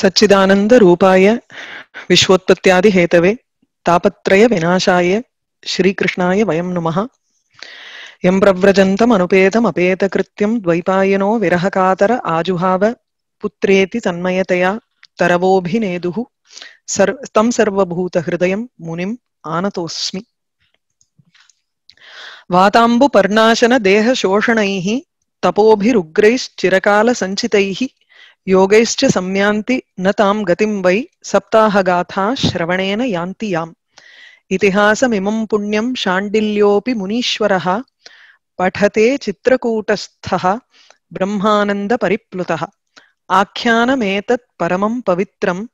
सच्चिदानंद रूपाय विश्वोत्पत्त्यादि Hathaway तापत्रय विनाशाय श्रीकृष्णाय वयं नुमः यं प्रव्रजन्तम् अनुपेतम् अपेतकृत्यं द्वैपायनो विरहकातर आजुहाव पुत्रेति तन्मयतया तरवोभिनेदुः सर्व तं सर्वभूतहृदयं मुनिम् आनतोऽस्मि वाताम्बुपर्णाशनदेहशोषणैः तपोभिरुग्रैश्चिरकालसञ्चितैः योगैश्च संयान्ति न तां गतिं वै सप्ताहगाथा श्रवणेन यान्ति याम् इतिहासमिमं पुण्यं शाण्डिल्योऽपि मुनीश्वरः पठते चित्रकूटस्थः ब्रह्मानन्दपरिप्लुतः आख्यानमेतत् परमं पवित्रं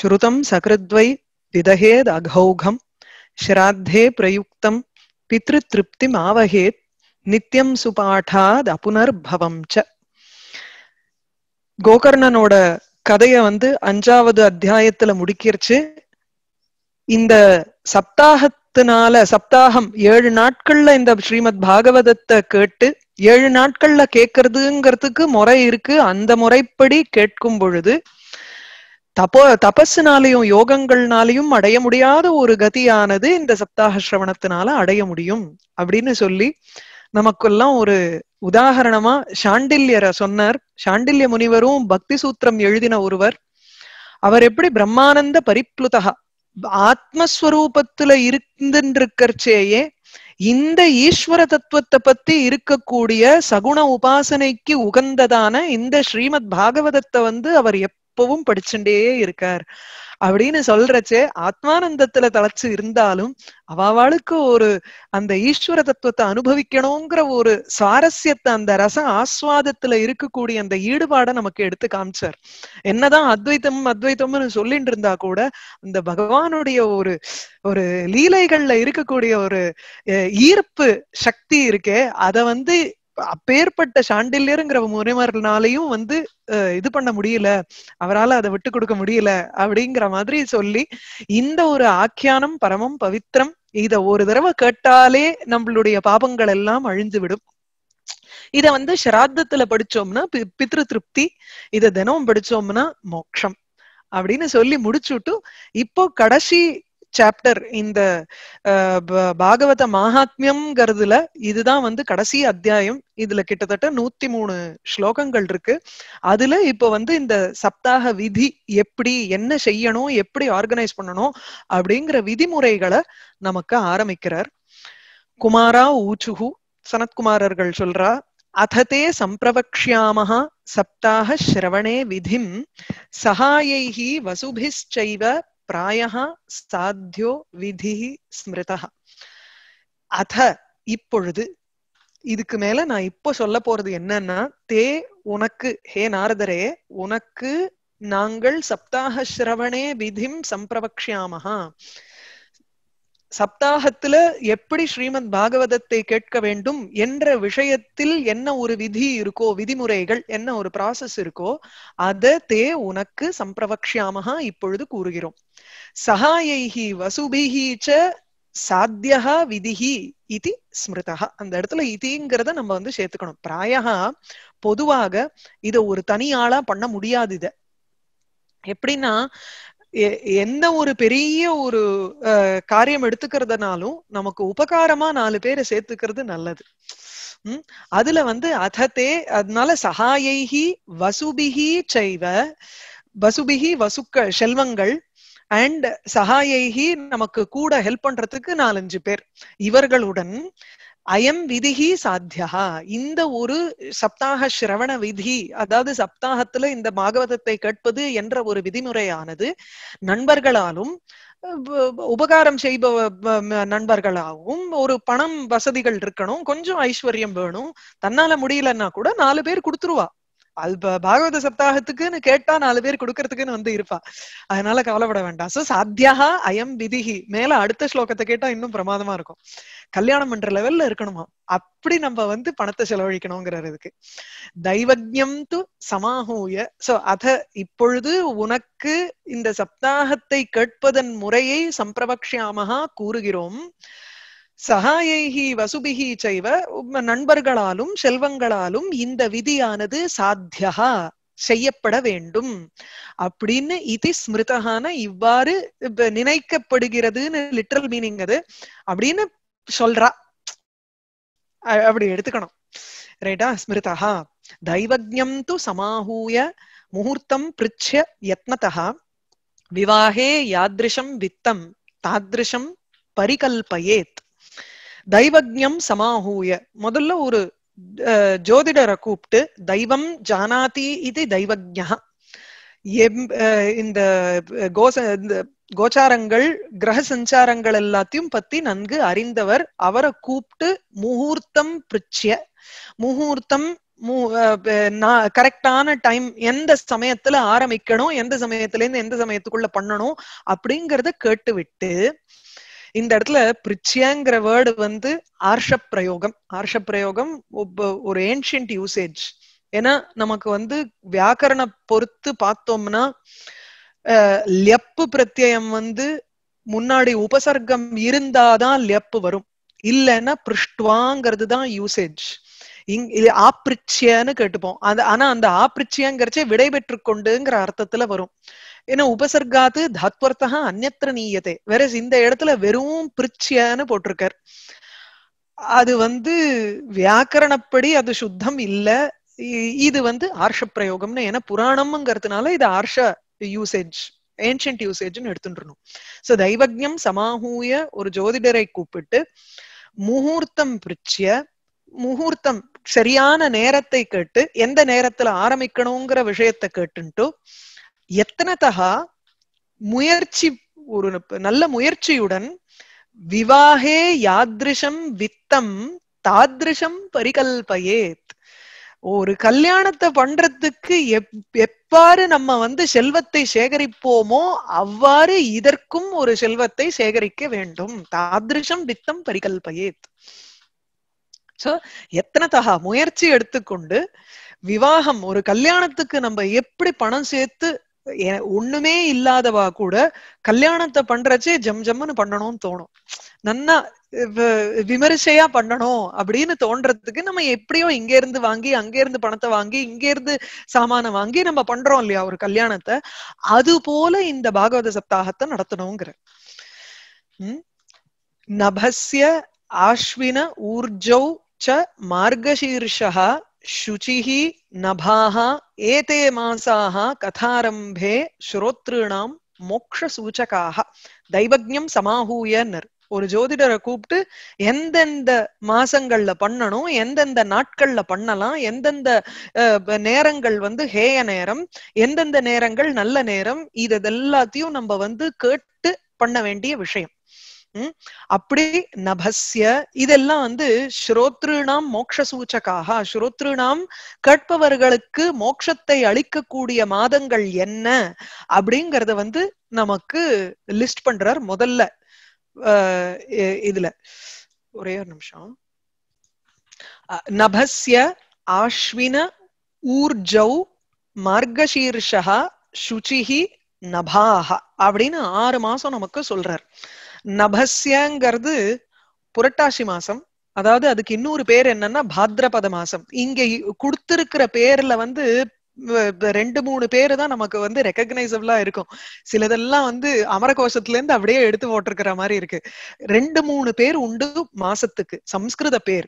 श्रुतं सकृद्वै विदहेदघौघं श्राद्धे प्रयुक्तं पितृतृप्तिमावहेत् नित्यं सुपाठादपुनर्भवं च கோகர்ணனோட கதைய வந்து அஞ்சாவது அத்தியாயத்துல முடிக்கிருச்சு இந்த சப்தாகத்தினால சப்தாகம் ஏழு நாட்கள்ல இந்த ஸ்ரீமத் பாகவதத்தை கேட்டு ஏழு நாட்கள்ல கேட்கறதுங்கிறதுக்கு முறை இருக்கு அந்த முறைப்படி கேட்கும் பொழுது தபோ தபஸுனாலையும் யோகங்கள்னாலையும் அடைய முடியாத ஒரு கதியானது இந்த சப்தாக சிரவணத்தினால அடைய முடியும் அப்படின்னு சொல்லி நமக்கெல்லாம் ஒரு உதாகரணமா சாண்டில்யரை சொன்னார் சாண்டில்ய முனிவரும் பக்தி சூத்திரம் எழுதின ஒருவர் அவர் எப்படி பிரம்மானந்த பரிப்ளுதகா ஆத்மஸ்வரூபத்துல இருந்துருக்கிறச்சேயே இந்த ஈஸ்வர தத்துவத்தை பத்தி இருக்கக்கூடிய சகுண உபாசனைக்கு உகந்ததான இந்த ஸ்ரீமத் பாகவதத்தை வந்து அவர் எப்பவும் படிச்சுட்டே இருக்கார் அப்படின்னு சொல்றச்சே ஆத்மானந்தத்துல தலைச்சு இருந்தாலும் அவளுக்கு ஒரு அந்த ஈஸ்வர தத்துவத்தை அனுபவிக்கணுங்கிற ஒரு சுவாரஸ்யத்தை அந்த ரச ஆஸ்வாதத்துல இருக்கக்கூடிய அந்த ஈடுபாடை நமக்கு எடுத்து காமிச்சார் என்னதான் அத்வைத்தம் அத்வைத்தம்னு சொல்லிட்டு இருந்தா கூட அந்த பகவானுடைய ஒரு ஒரு லீலைகள்ல இருக்கக்கூடிய ஒரு ஈர்ப்பு சக்தி இருக்கே அதை வந்து அப்பேற்பட்ட சாண்டில்யருங்கிற முறைமாரினாலையும் வந்து இது பண்ண முடியல அவரால் அதை விட்டு கொடுக்க முடியல அப்படிங்கிற மாதிரி சொல்லி இந்த ஒரு ஆக்கியானம் பரமம் பவித்திரம் இத ஒரு தடவை கேட்டாலே நம்மளுடைய பாபங்கள் எல்லாம் அழிஞ்சு விடும் இத வந்து ஷராத்தத்துல படிச்சோம்னா பித்ரு திருப்தி இத தினமும் படிச்சோம்னா மோக்ஷம் அப்படின்னு சொல்லி முடிச்சுட்டு இப்போ கடைசி சாப்டர் இந்த பாகவத மகாத்மியம்ங்கிறதுல இதுதான் வந்து கடைசி அத்தியாயம் இதுல கிட்டத்தட்ட நூத்தி மூணு ஸ்லோகங்கள் இருக்கு அதுல இப்ப வந்து இந்த சப்தாக விதி எப்படி என்ன செய்யணும் எப்படி ஆர்கனைஸ் பண்ணணும் அப்படிங்கிற விதிமுறைகளை நமக்கு ஆரம்பிக்கிறார் குமாரா ஊச்சுகு சனத்குமாரர்கள் சொல்றா அததே சம்பிரவக்ஷியாமஹ சப்தாக ஸ்ரவணே விதிம் சகாயைஹி வசுபிஷ்சைவ प्रायः சாத்தியோ விதி ஸ்மிருதா அத இப்பொழுது இதுக்கு மேல நான் இப்போ சொல்ல போறது என்னன்னா தே உனக்கு ஹே நாரதரே உனக்கு நாங்கள் சப்தாக சிரவணே விதிம் சம்பிரவக்ஷியாமஹா சப்தாகத்துல எப்படி ஸ்ரீமத் பாகவதத்தை கேட்க வேண்டும் என்ற விஷயத்தில் என்ன ஒரு விதி இருக்கோ விதிமுறைகள் என்ன ஒரு ப்ராசஸ் இருக்கோ அத தே உனக்கு சம்பிரவக்ஷியாமகா இப்பொழுது கூறுகிறோம் சஹாயைஹி வசுபிஹி ச சாத்தியா விதிஹி இது ஸ்மிருதா அந்த இடத்துல இதிங்கிறத நம்ம வந்து சேர்த்துக்கணும் பிராயா பொதுவாக இத ஒரு தனியாளா பண்ண முடியாது இதை எப்படின்னா எந்த ஒரு பெரிய ஒரு காரியம் எடுத்துக்கிறதுனாலும் நமக்கு உபகாரமா நாலு பேரை சேர்த்துக்கிறது நல்லது உம் அதுல வந்து அதத்தே அதனால சகாயைகி வசுபிகி செய்வ வசுபிகி வசுக்கள் செல்வங்கள் அண்ட் சகாயைகி நமக்கு கூட ஹெல்ப் பண்றதுக்கு நாலஞ்சு பேர் இவர்களுடன் அயம் விதிகி சாத்தியா இந்த ஒரு சப்தாக சிரவண விதி அதாவது சப்தாகத்துல இந்த பாகவதத்தை கேட்பது என்ற ஒரு விதிமுறையானது நண்பர்களாலும் உபகாரம் செய்ப நண்பர்களாகவும் ஒரு பணம் வசதிகள் இருக்கணும் கொஞ்சம் ஐஸ்வர்யம் வேணும் தன்னால முடியலன்னா கூட நாலு பேர் கொடுத்துருவா பாகவத சப்தாகத்துக்குன்னு கேட்டா நாலு பேர் கொடுக்கறதுக்குன்னு வந்து இருப்பா அதனால கவலைப்பட வேண்டாம் சோ சாத்தியா அயம் விதிகி மேல அடுத்த ஸ்லோகத்தை கேட்டா இன்னும் பிரமாதமா இருக்கும் கல்யாணம் பண்ற லெவல்ல இருக்கணுமா அப்படி நம்ம வந்து பணத்தை இதுக்கு தெய்வஜம் து சமாஹூய சோ அத இப்பொழுது உனக்கு இந்த சப்தாகத்தை கேட்பதன் முறையை சம்பிரபக்ஷியாமகா கூறுகிறோம் சகாயைகி வசுபிஹி செய்வ நண்பர்களாலும் செல்வங்களாலும் இந்த விதியானது சாத்தியா செய்யப்பட வேண்டும் அப்படின்னு இது ஸ்மிருதகான இவ்வாறு நினைக்கப்படுகிறதுன்னு லிட்ரல் மீனிங் அது அப்படின்னு சொல்றா அப்படி எடுத்துக்கணும் ரைட்டா ஸ்மிருதா தைவஜம் து சமாஹூய முகூர்த்தம் பிரிச்ச யத்னதா விவாகே யாதிருஷம் வித்தம் தாதிருஷம் பரிகல்பயேத் தெய்வஜம் சமாஹூய முதல்ல ஒரு ஜோதிடரை கூப்பிட்டு தெய்வம் ஜானாதி இது தெய்வஜா எம் இந்த கோச இந்த கோச்சாரங்கள் கிரக சஞ்சாரங்கள் எல்லாத்தையும் பத்தி நன்கு அறிந்தவர் அவரை கூப்பிட்டு முகூர்த்தம் பிரிச்சிய முகூர்த்தம் கரெக்டான டைம் எந்த சமயத்துல ஆரம்பிக்கணும் எந்த சமயத்துல இருந்து எந்த சமயத்துக்குள்ள பண்ணணும் அப்படிங்கறத கேட்டுவிட்டு இந்த இடத்துல பிரிச்சியாங்கிற வேர்டு வந்து ஆர்ஷ பிரயோகம் ஆர்ஷ பிரயோகம் ஒரு ஏன்ஷியன்ட் யூசேஜ் ஏன்னா நமக்கு வந்து வியாக்கரண பொறுத்து பார்த்தோம்னா லெப்பு பிரத்யம் வந்து முன்னாடி உபசர்க்கம் இருந்தாதான் லெப்பு வரும் இல்லைன்னா பிருஷ்டுவாங்கிறது தான் யூசேஜ் இங் இது கேட்டுப்போம் அந்த ஆனா அந்த ஆப்ரிச்சியங்கிறச்சே விடை பெற்று கொண்டுங்கிற அர்த்தத்துல வரும் ஏன்னா உபசர்காத்து தத்வர்த்தா அந்நத்திர நீயத்தை வேற இந்த இடத்துல வெறும் பிரிச்சியான்னு போட்டிருக்கார் அது வந்து வியாக்கரணப்படி அது சுத்தம் இல்ல இது வந்து ஆர்ஷ பிரயோகம்னு ஏன்னா புராணம்ங்கிறதுனால இது ஆர்ஷ யூசேஜ் ஏன்ஷியன்ட் யூசேஜ்னு எடுத்துட்டு சோ தெய்வஜம் சமாஹூய ஒரு ஜோதிடரை கூப்பிட்டு முகூர்த்தம் பிரிச்சிய முகூர்த்தம் சரியான நேரத்தை கேட்டு எந்த நேரத்துல ஆரம்பிக்கணுங்கிற விஷயத்தை கேட்டுன்ட்டு யத்தனதா முயற்சி ஒரு நல்ல முயற்சியுடன் விவாகே யாதிருஷம் வித்தம் தாதிருஷம் பரிகல்பயேத் ஒரு கல்யாணத்தை பண்றதுக்கு எப்பாறு நம்ம வந்து செல்வத்தை சேகரிப்போமோ அவ்வாறு இதற்கும் ஒரு செல்வத்தை சேகரிக்க வேண்டும் தாதிருஷம் வித்தம் பரிகல்பயேத் சோ தகா முயற்சி எடுத்துக்கொண்டு விவாகம் ஒரு கல்யாணத்துக்கு நம்ம எப்படி பணம் சேர்த்து ஒண்ணுமே இல்லாதவா கூட கல்யாணத்தை பண்றச்சே ஜம் ஜம்னு பண்ணணும்னு தோணும் நன்னா விமரிசையா பண்ணணும் அப்படின்னு தோன்றதுக்கு நம்ம எப்படியோ இங்க இருந்து வாங்கி அங்க இருந்து பணத்தை வாங்கி இங்க இருந்து சாமான வாங்கி நம்ம பண்றோம் இல்லையா ஒரு கல்யாணத்தை அது போல இந்த பாகவத சப்தாகத்தை நடத்தணுங்கிற நபஸ்ய ஆஷ்வின ஊர்ஜௌ ச மார்கசீர்ஷா शुचिः नभाः एते मासाः कथारम्भे श्रोतॄणां மோக்ஷசூச்சகாக தெய்வஜம் சமாஹூயன்னர் ஒரு ஜோதிடரை கூப்பிட்டு எந்தெந்த மாசங்கள்ல பண்ணணும் எந்தெந்த நாட்கள்ல பண்ணலாம் எந்தெந்த நேரங்கள் வந்து ஹேய நேரம் எந்தெந்த நேரங்கள் நல்ல நேரம் இதெல்லாத்தையும் நம்ம வந்து கேட்டு பண்ண வேண்டிய விஷயம் அப்படி நபஸ்ய இதெல்லாம் வந்து ஸ்ரோத்ருணாம் மோக்ஷ சூச்சகாக ஸ்ரோத்ருணாம் கேட்பவர்களுக்கு மோக்ஷத்தை அளிக்கக்கூடிய மாதங்கள் என்ன அப்படிங்கறத வந்து நமக்கு லிஸ்ட் பண்றார் முதல்ல இதுல ஒரே ஒரு நிமிஷம் நபஸ்ய ஆஷ்வின ஊர்ஜௌ மார்கசீர்ஷா சுச்சிஹி நபாஹா அப்படின்னு ஆறு மாசம் நமக்கு சொல்றார் நபஸ்யங்கிறது புரட்டாசி மாசம் அதாவது அதுக்கு இன்னொரு பேர் என்னன்னா பாத்ரபத மாசம் இங்க கொடுத்திருக்கிற பேர்ல வந்து ரெண்டு மூணு பேரு தான் நமக்கு வந்து ரெக்கக்னைசபிளா இருக்கும் சிலதெல்லாம் வந்து அமரகோஷத்துல இருந்து அப்படியே எடுத்து போட்டிருக்கிற மாதிரி இருக்கு ரெண்டு மூணு பேர் உண்டு மாசத்துக்கு சம்ஸ்கிருத பேர்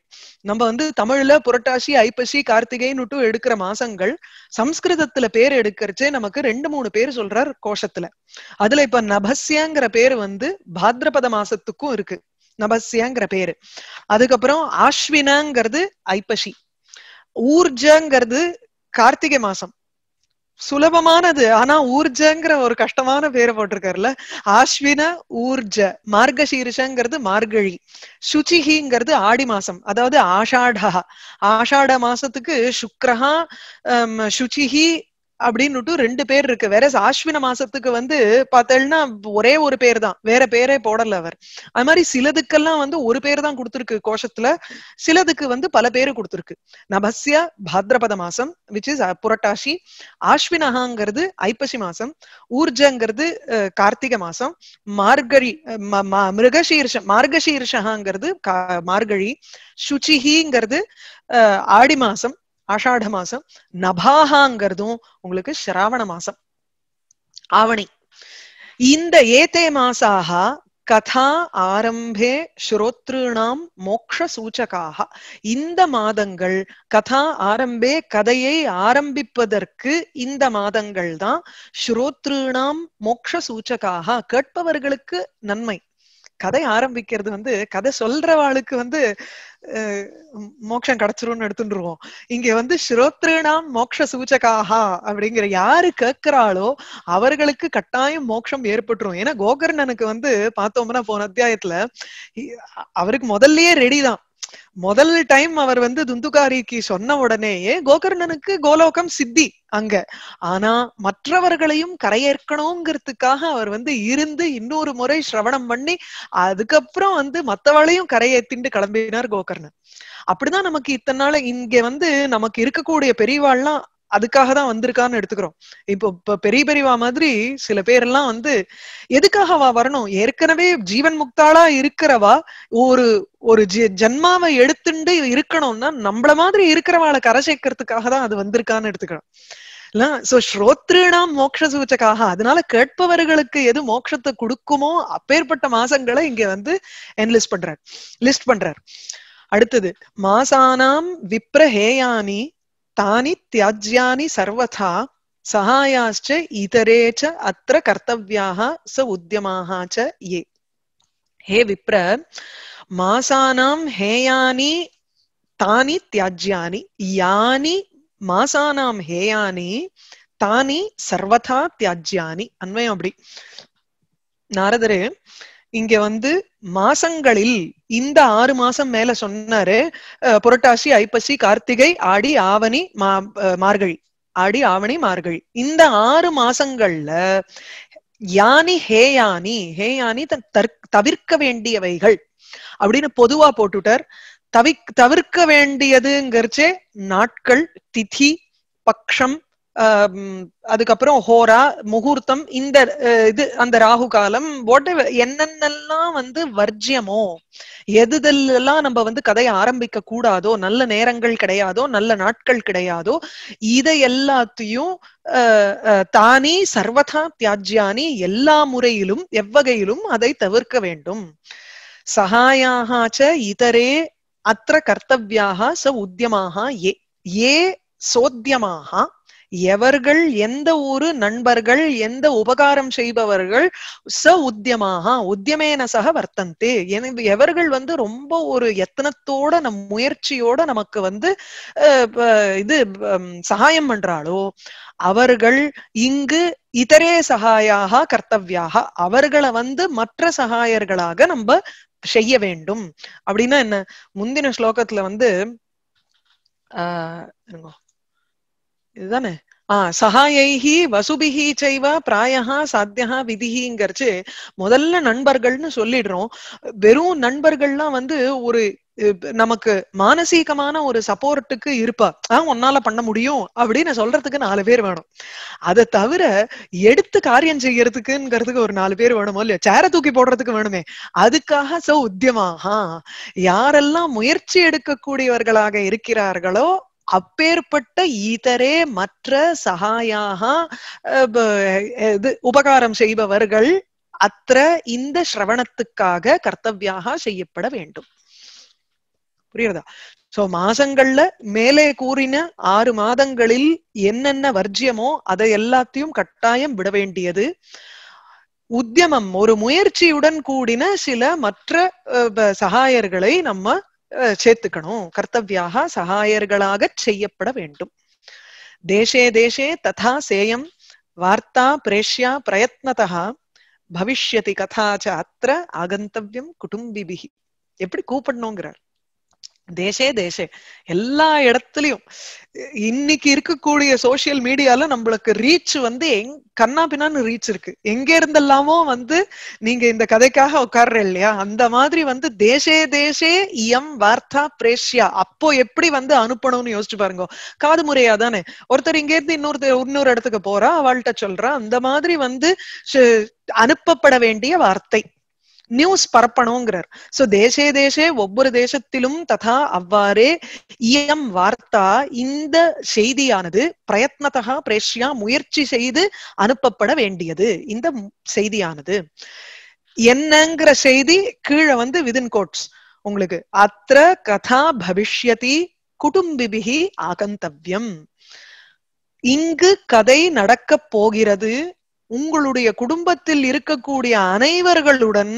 நம்ம வந்து தமிழ்ல புரட்டாசி ஐப்பசி கார்த்திகைன்னு எடுக்கிற மாசங்கள் சம்ஸ்கிருதத்துல பேர் எடுக்கிறச்சே நமக்கு ரெண்டு மூணு பேர் சொல்றார் கோஷத்துல அதுல இப்ப நபஸ்யாங்கிற பேர் வந்து பாத்ரபத மாசத்துக்கும் இருக்கு நபஸ்யாங்கிற பேரு அதுக்கப்புறம் ஆஷ்வினாங்கிறது ஐப்பசி ஊர்ஜாங்கிறது கார்த்திகை மாசம் சுலபமானது ஆனா ஊர்ஜங்கிற ஒரு கஷ்டமான பேரை போட்டிருக்காருல ஆஸ்வின ஊர்ஜ மார்கசீரிஷங்கிறது மார்கழி சுச்சிஹிங்கிறது ஆடி மாசம் அதாவது ஆஷாடா ஆஷாட மாசத்துக்கு சுக்ரஹா சுச்சிஹி அப்படின்னுட்டு ரெண்டு பேர் இருக்கு வேற ஆஸ்வின மாசத்துக்கு வந்து பார்த்தேன்னா ஒரே ஒரு பேர் தான் வேற பேரே போடல அவர் அது மாதிரி சிலதுக்கெல்லாம் வந்து ஒரு பேர் தான் கொடுத்துருக்கு கோஷத்துல சிலதுக்கு வந்து பல பேர் கொடுத்துருக்கு நபஸ்ய பாத்ரபத மாசம் விச் இஸ் புரட்டாசி ஆஸ்வினகாங்கிறது ஐப்பசி மாசம் ஊர்ஜங்கிறது கார்த்திகை மாசம் மார்கழி மிருகசீர்ஷம் மார்கசீர்ஷகாங்கிறது மார்கழி சுச்சிஹிங்கிறது ஆடி மாசம் ஆஷாட மாசம் நபாகாங்கிறதும் உங்களுக்கு சிராவண மாசம் ஆவணி இந்த ஏதே மாசாக கதா ஆரம்பே ஸ்ரோத்ருணாம் மோக்ஷ சூச்சகாக இந்த மாதங்கள் கதா ஆரம்பே கதையை ஆரம்பிப்பதற்கு இந்த மாதங்கள் தான் ஸ்ரோத்ருணாம் மோக்ஷ சூச்சகாக கேட்பவர்களுக்கு நன்மை கதை ஆரம்பிக்கிறது வந்து கதை சொல்றவாளுக்கு வந்து மோக்ஷம் கிடைச்சிரும்னு எடுத்துருவோம் இங்க வந்து ஸ்ரோத்ருணாம் மோக்ஷ சூச்சகாஹா அப்படிங்கிற யாரு கேட்கிறாளோ அவர்களுக்கு கட்டாயம் மோக்ஷம் ஏற்பட்டுரும் ஏன்னா கோகர்ணனுக்கு வந்து பார்த்தோம்னா போன அத்தியாயத்துல அவருக்கு முதல்லயே ரெடி தான் முதல் டைம் அவர் வந்து துந்துகாரிக்கு சொன்ன உடனேயே கோகர்ணனுக்கு கோலோகம் சித்தி அங்க ஆனா மற்றவர்களையும் கரையேற்கணுங்கிறதுக்காக அவர் வந்து இருந்து இன்னொரு முறை சிரவணம் பண்ணி அதுக்கப்புறம் வந்து மத்தவளையும் கரையேத்திண்டு கிளம்பினார் கோகர்ணன் அப்படிதான் நமக்கு இத்தனை நாள் இங்க வந்து நமக்கு இருக்கக்கூடிய பெரியவாள்லாம் அதுக்காக தான் வந்திருக்கான்னு எடுத்துக்கிறோம் இப்போ இப்ப பெரிய பெரியவா மாதிரி சில பேர் எல்லாம் வந்து எதுக்காக வரணும் ஏற்கனவே ஜீவன் முக்தாளா இருக்கிறவா ஒரு ஒரு ஜென்மாவை எடுத்துட்டு இருக்கணும்னா நம்மள மாதிரி இருக்கிறவாளை கரை சேர்க்கறதுக்காக தான் அது வந்திருக்கான்னு எடுத்துக்கிறோம் சோ மோட்ச சூச்சகாக அதனால கேட்பவர்களுக்கு எது மோட்சத்தை கொடுக்குமோ அப்பேற்பட்ட மாசங்களை இங்க வந்து என்லிஸ்ட் பண்றார் லிஸ்ட் பண்றார் அடுத்தது மாசானாம் விப்ரஹேயானி तानि त्याज्यानि सर्वथा सहायाश्च इतरे च अत्र कर्तव्याः स उद्यमाः च ये हे विप्र मासानां हेयानि तानि त्याज्यानि यानि மாசானாம் ஹேயானி தானி சர்வதா தியாஜ்யானி அன்வயம் அப்படி நாரதரு இங்க வந்து மாசங்களில் இந்த ஆறு மாசம் மேல சொன்னாரு புரட்டாசி ஐப்பசி கார்த்திகை ஆடி ஆவணி மா மார்கழி ஆடி ஆவணி மார்கழி இந்த ஆறு மாசங்கள்ல யானி ஹே யானி ஹே யானி தவிர்க்க வேண்டியவைகள் அப்படின்னு பொதுவா போட்டுட்டார் தவிக் தவிர்க்க வேண்டியதுங்கிறச்சே நாட்கள் திதி பக்ஷம் அதுக்கப்புறம் ஹோரா முகூர்த்தம் இந்த இது அந்த ராகு காலம் என்னென்னலாம் வந்து வர்ஜியமோ எதுதெல்லாம் நம்ம வந்து கதையை ஆரம்பிக்க கூடாதோ நல்ல நேரங்கள் கிடையாதோ நல்ல நாட்கள் கிடையாதோ இதை எல்லாத்தையும் தானே சர்வதா தியாஜ்யானி எல்லா முறையிலும் எவ்வகையிலும் அதை தவிர்க்க வேண்டும் சகாயாச்ச இதரே அத்த கர்த்தவியாக ச உத்தியமாக ஏ ஏ சோத்தியமாக எவர்கள் எந்த ஒரு நண்பர்கள் எந்த உபகாரம் செய்பவர்கள் ச உத்தியமாக உத்தியமேன சக வர்த்தந்து எவர்கள் வந்து ரொம்ப ஒரு எத்தனத்தோட நம் முயற்சியோட நமக்கு வந்து இது சகாயம் பண்றாளோ அவர்கள் இங்கு இதரே சகாயாக கர்த்தவியாக அவர்களை வந்து மற்ற சகாயர்களாக நம்ம செய்ய வேண்டும் அப்படின்னா என்ன முந்தின ஸ்லோகத்துல வந்து ஆஹ் இதுதானே ஆஹ் சகாயைஹி வசுபிஹி செய்வ பிராயஹா சாத்தியா விதிஹிங்கிறச்சு முதல்ல நண்பர்கள்னு சொல்லிடுறோம் வெறும் நண்பர்கள்லாம் வந்து ஒரு நமக்கு மானசீகமான ஒரு சப்போர்ட்டுக்கு இருப்பா ஆஹ் உன்னால பண்ண முடியும் அப்படின்னு சொல்றதுக்கு நாலு பேர் வேணும் அதை தவிர எடுத்து காரியம் செய்யறதுக்குங்கிறதுக்கு ஒரு நாலு பேர் வேணுமோ இல்லையா சேர தூக்கி போடுறதுக்கு வேணுமே அதுக்காக ச உத்தியமாக யாரெல்லாம் முயற்சி எடுக்கக்கூடியவர்களாக இருக்கிறார்களோ அப்பேற்பட்ட இதரே மற்ற சகாயாக உபகாரம் செய்பவர்கள் அத்த இந்த சிரவணத்துக்காக கர்த்தவியாக செய்யப்பட வேண்டும் புரியுறதா சோ மாசங்கள்ல மேலே கூறின ஆறு மாதங்களில் என்னென்ன வர்ஜியமோ அதை எல்லாத்தையும் கட்டாயம் விட வேண்டியது உத்தியமம் ஒரு முயற்சியுடன் கூடின சில மற்ற சகாயர்களை நம்ம சேர்த்துக்கணும் கர்த்தவியாக சகாயர்களாக செய்யப்பட வேண்டும் தேசே தேசே ததா சேயம் வார்த்தா பிரேஷ்யா பிரயத்னதா பவிஷ்யதி கதாச்ச அத்த ஆகந்தவியம் குடும்பிபிகி எப்படி கூப்பிடணுங்கிறார் தேசே தேசே எல்லா இடத்துலயும் இன்னைக்கு இருக்கக்கூடிய சோசியல் மீடியால நம்மளுக்கு ரீச் வந்து எங் கண்ணா பின்னான்னு ரீச் இருக்கு எங்க இருந்தெல்லாமோ வந்து நீங்க இந்த கதைக்காக உட்கார்ற இல்லையா அந்த மாதிரி வந்து தேசே தேசே இயம் வார்த்தா பிரேஷியா அப்போ எப்படி வந்து அனுப்பணும்னு யோசிச்சு பாருங்க காது முறையா தானே ஒருத்தர் இங்க இருந்து இன்னொரு இன்னொரு இடத்துக்கு போறா அவள்கிட்ட சொல்றா அந்த மாதிரி வந்து அனுப்பப்பட வேண்டிய வார்த்தை நியூஸ் பரப்பணுங்கிறார் சோ தேசே தேசே ஒவ்வொரு தேசத்திலும் ததா அவ்வாறே இயம் வார்த்தா இந்த செய்தியானது பிரயத்னத்தகா பிரேஷ்யா முயற்சி செய்து அனுப்பப்பட வேண்டியது இந்த செய்தியானது என்னங்கிற செய்தி கீழே வந்து விதின் கோட்ஸ் உங்களுக்கு அத்த கதா பவிஷ்யதி குடும்பிபிகி ஆகந்தவ்யம் இங்கு கதை நடக்க போகிறது உங்களுடைய குடும்பத்தில் இருக்கக்கூடிய அனைவர்களுடன்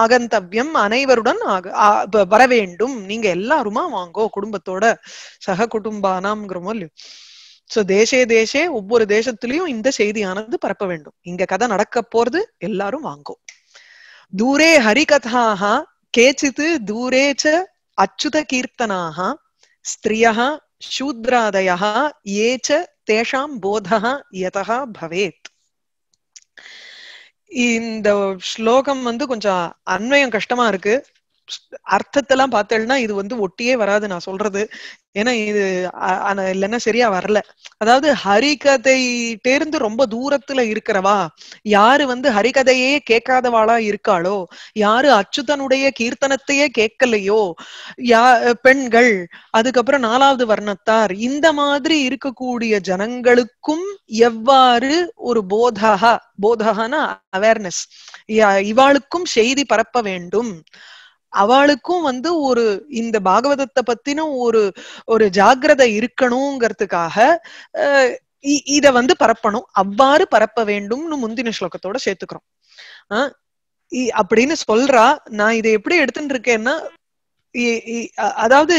ஆகந்தவ்யம் அனைவருடன் ஆக வர வேண்டும் நீங்க எல்லாருமா வாங்கோ குடும்பத்தோட சக குடும்பானாம்ங்கிறோமோ இல்லையோ சோ தேசே தேசே ஒவ்வொரு தேசத்திலையும் இந்த செய்தியானது பரப்ப வேண்டும் இங்க கதை நடக்க போறது எல்லாரும் வாங்கோ தூரே ஹரிகதாக கேச்சித்து தூரே ச அச்சுத கீர்த்தனாக ஸ்திரியா சூத்ராதயா ஏச்ச தேஷாம் போதா யதா பவேத் இந்த ஸ்லோகம் வந்து கொஞ்சம் அண்மையும் கஷ்டமா இருக்கு அர்த்தத்தெல்லாம் பார்த்தேன்னா இது வந்து ஒட்டியே வராது நான் சொல்றது ஏன்னா இது இல்லைன்னா சரியா வரல அதாவது ஹரிகதை தேர்ந்து ரொம்ப தூரத்துல இருக்கிறவா யாரு வந்து ஹரிகதையே கேட்காதவாளா இருக்காளோ யாரு அச்சுதனுடைய கீர்த்தனத்தையே கேட்கலையோ யா பெண்கள் அதுக்கப்புறம் நாலாவது வர்ணத்தார் இந்த மாதிரி இருக்கக்கூடிய ஜனங்களுக்கும் எவ்வாறு ஒரு போதகா போதகனா அவேர்னஸ் இவாளுக்கும் செய்தி பரப்ப வேண்டும் அவளுக்கும் வந்து ஒரு இந்த பாகவதத்தை பத்தின ஒரு ஒரு ஜாகிரதை இருக்கணுங்கிறதுக்காக இத வந்து பரப்பணும் அவ்வாறு பரப்ப வேண்டும்னு முந்தின ஸ்லோகத்தோட சேர்த்துக்கிறோம் ஆஹ் அப்படின்னு சொல்றா நான் இதை எப்படி எடுத்துட்டு இருக்கேன்னா அதாவது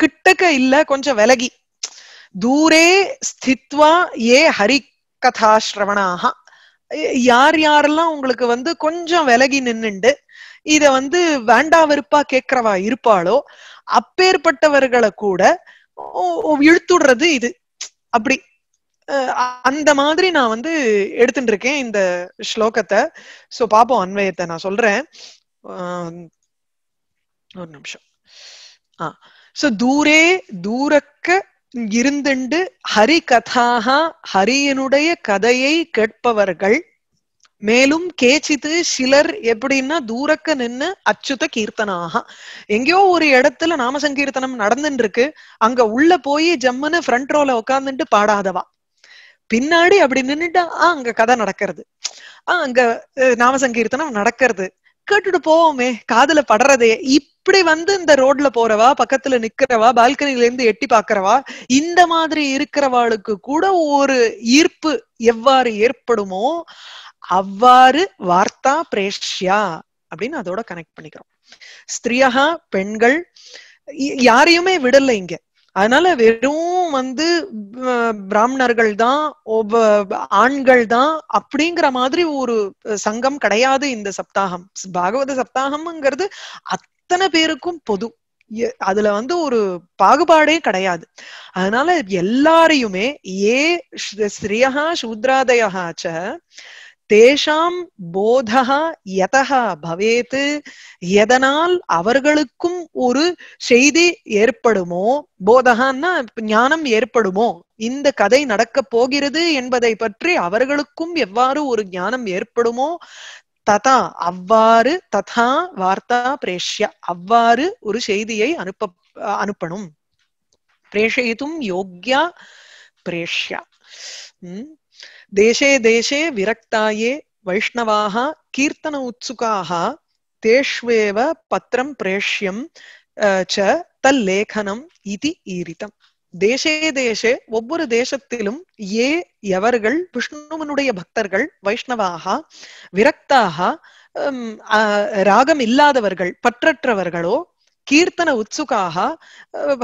கிட்டக்க இல்ல கொஞ்சம் விலகி தூரே ஸ்தித்வா ஏ ஹரி கதாஸ்ரவணாக யார் யாரெல்லாம் உங்களுக்கு வந்து கொஞ்சம் விலகி நின்னுண்டு இத வந்து வேண்டா வெறுப்பா கேக்குறவா இருப்பாளோ அப்பேற்பட்டவர்களை கூட இழுத்துடுறது இது அப்படி அந்த மாதிரி நான் வந்து எடுத்துட்டு இருக்கேன் இந்த ஸ்லோகத்தை சோ பாப்போம் அன்வயத்தை நான் சொல்றேன் ஒரு நிமிஷம் ஆ சோ தூரே தூரக்க இருந்துண்டு ஹரி கதாகா ஹரியனுடைய கதையை கேட்பவர்கள் மேலும் கேச்சித்து சிலர் எப்படின்னா தூரக்க நின்னு அச்சுத்த கீர்த்தனாக எங்கேயோ ஒரு இடத்துல நாம சங்கீர்த்தனம் நடந்துட்டு இருக்கு அங்க உள்ள போய் ஜம்முன்னு ஃப்ரண்ட் ரோல உட்காந்துட்டு பாடாதவா பின்னாடி அப்படி நின்றுட்டா ஆஹ் அங்க கதை நடக்கிறது ஆஹ் அங்க நாம சங்கீர்த்தனம் நடக்கிறது கேட்டுட்டு போவோமே காதுல படுறதே இப்படி வந்து இந்த ரோட்ல போறவா பக்கத்துல நிக்கிறவா பால்கனில இருந்து எட்டி பாக்குறவா இந்த மாதிரி இருக்கிறவாளுக்கு கூட ஒரு ஈர்ப்பு எவ்வாறு ஏற்படுமோ அவ்வாறு வார்த்தா பிரேஷ்யா அப்படின்னு அதோட கனெக்ட் பண்ணிக்கிறோம் ஸ்திரியகா பெண்கள் யாரையுமே விடல இங்க அதனால வெறும் வந்து பிராமணர்கள் தான் ஆண்கள் தான் அப்படிங்கிற மாதிரி ஒரு சங்கம் கிடையாது இந்த சப்தாகம் பாகவத சப்தாகம்ங்கிறது அத்தனை பேருக்கும் பொது அதுல வந்து ஒரு பாகுபாடே கிடையாது அதனால எல்லாரையுமே ஏ ஸ்ரீயா சூத்ராதயாச்ச தேஷாம் போதா எதகா பவேத்து எதனால் அவர்களுக்கும் ஒரு செய்தி ஏற்படுமோ போதகான்னா ஞானம் ஏற்படுமோ இந்த கதை நடக்க போகிறது என்பதை பற்றி அவர்களுக்கும் எவ்வாறு ஒரு ஞானம் ஏற்படுமோ ததா அவ்வாறு ததா வார்த்தா பிரேஷ்ய அவ்வாறு ஒரு செய்தியை அனுப்ப அனுப்பணும் பிரேஷயித்தும் யோக்யா பிரேஷ்யா உம் தேசே தேசே விரக்தாயே வைஷ்ணவாக கீர்த்தன உத்சுகாக தேஷ்வேவ பத்திரம் பிரேஷ்யம் ச தல்லேகனம் இது ஈரிதம் தேசே தேசே ஒவ்வொரு தேசத்திலும் ஏ எவர்கள் விஷ்ணுவனுடைய பக்தர்கள் வைஷ்ணவாக விரக்தாக ராகம் இல்லாதவர்கள் பற்றற்றவர்களோ கீர்த்தன உற்சுக்காக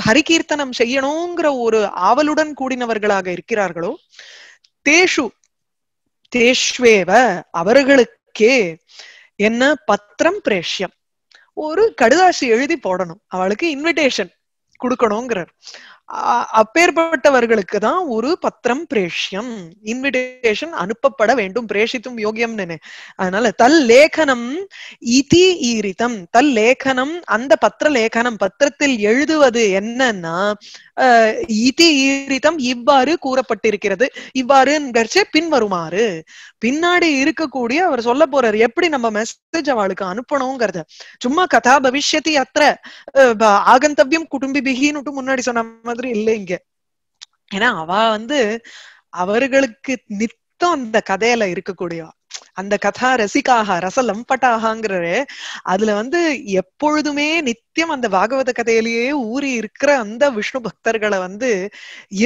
ஹரிகீர்த்தனம் செய்யணுங்கிற ஒரு ஆவலுடன் கூடினவர்களாக இருக்கிறார்களோ தேஷு தேஷ்வேவ அவர்களுக்கே என்ன பத்திரம் பிரேஷ்யம் ஒரு கடுதாசி எழுதி போடணும் அவளுக்கு இன்விடேஷன் கொடுக்கணுங்கிறார் அப்பேற்பட்டவர்களுக்கு தான் ஒரு பத்திரம் பிரேஷ்யம் இன்விடேஷன் அனுப்பப்பட வேண்டும் பிரேஷித்தும் யோகியம் அதனால தல் லேகனம் இதி ஈரிதம் தல் லேகனம் அந்த பத்திர லேகனம் பத்திரத்தில் எழுதுவது என்னன்னா இதி ஈரிதம் இவ்வாறு கூறப்பட்டிருக்கிறது இவ்வாறு பின்வருமாறு பின்னாடி இருக்கக்கூடிய அவர் சொல்ல போறார் எப்படி நம்ம மெசேஜ் அவளுக்கு அனுப்பணுங்கிறத சும்மா கதா பவிஷ்யத்தி அத்த ஆகந்தவியம் குடும்பிபிகின்னு முன்னாடி சொன்ன மாதிரி இல்லை இங்க ஏன்னா அவ வந்து அவர்களுக்கு நித்தம் அந்த கதையில இருக்கக்கூடியவா அந்த கதா ரசிகாக ரச லம்பட்டாகங்கிற அதுல வந்து எப்பொழுதுமே நித்தியம் அந்த பாகவத கதையிலேயே ஊறி இருக்கிற அந்த விஷ்ணு பக்தர்களை வந்து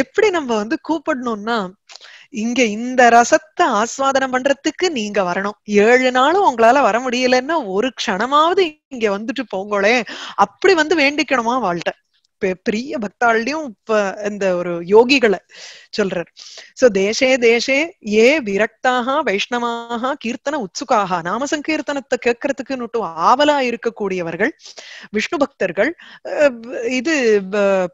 எப்படி நம்ம வந்து கூப்பிடணும்னா இங்க இந்த ரசத்தை ஆஸ்வாதனம் பண்றதுக்கு நீங்க வரணும் ஏழு நாளும் உங்களால வர முடியலன்னா ஒரு க்ஷணமாவது இங்க வந்துட்டு போங்களேன் அப்படி வந்து வேண்டிக்கணுமா வாழ்கிட்ட பெரிய பக்தாள்லயும் இப்ப இந்த ஒரு யோகிகளை சொல்றார் சோ தேசே தேசே ஏ விரக்தாக வைஷ்ணவாக கீர்த்தன உத்சுகாக நாம சங்கீர்த்தனத்தை கேட்கறதுக்குன்னுட்டு ஆவலா இருக்கக்கூடியவர்கள் விஷ்ணு பக்தர்கள் இது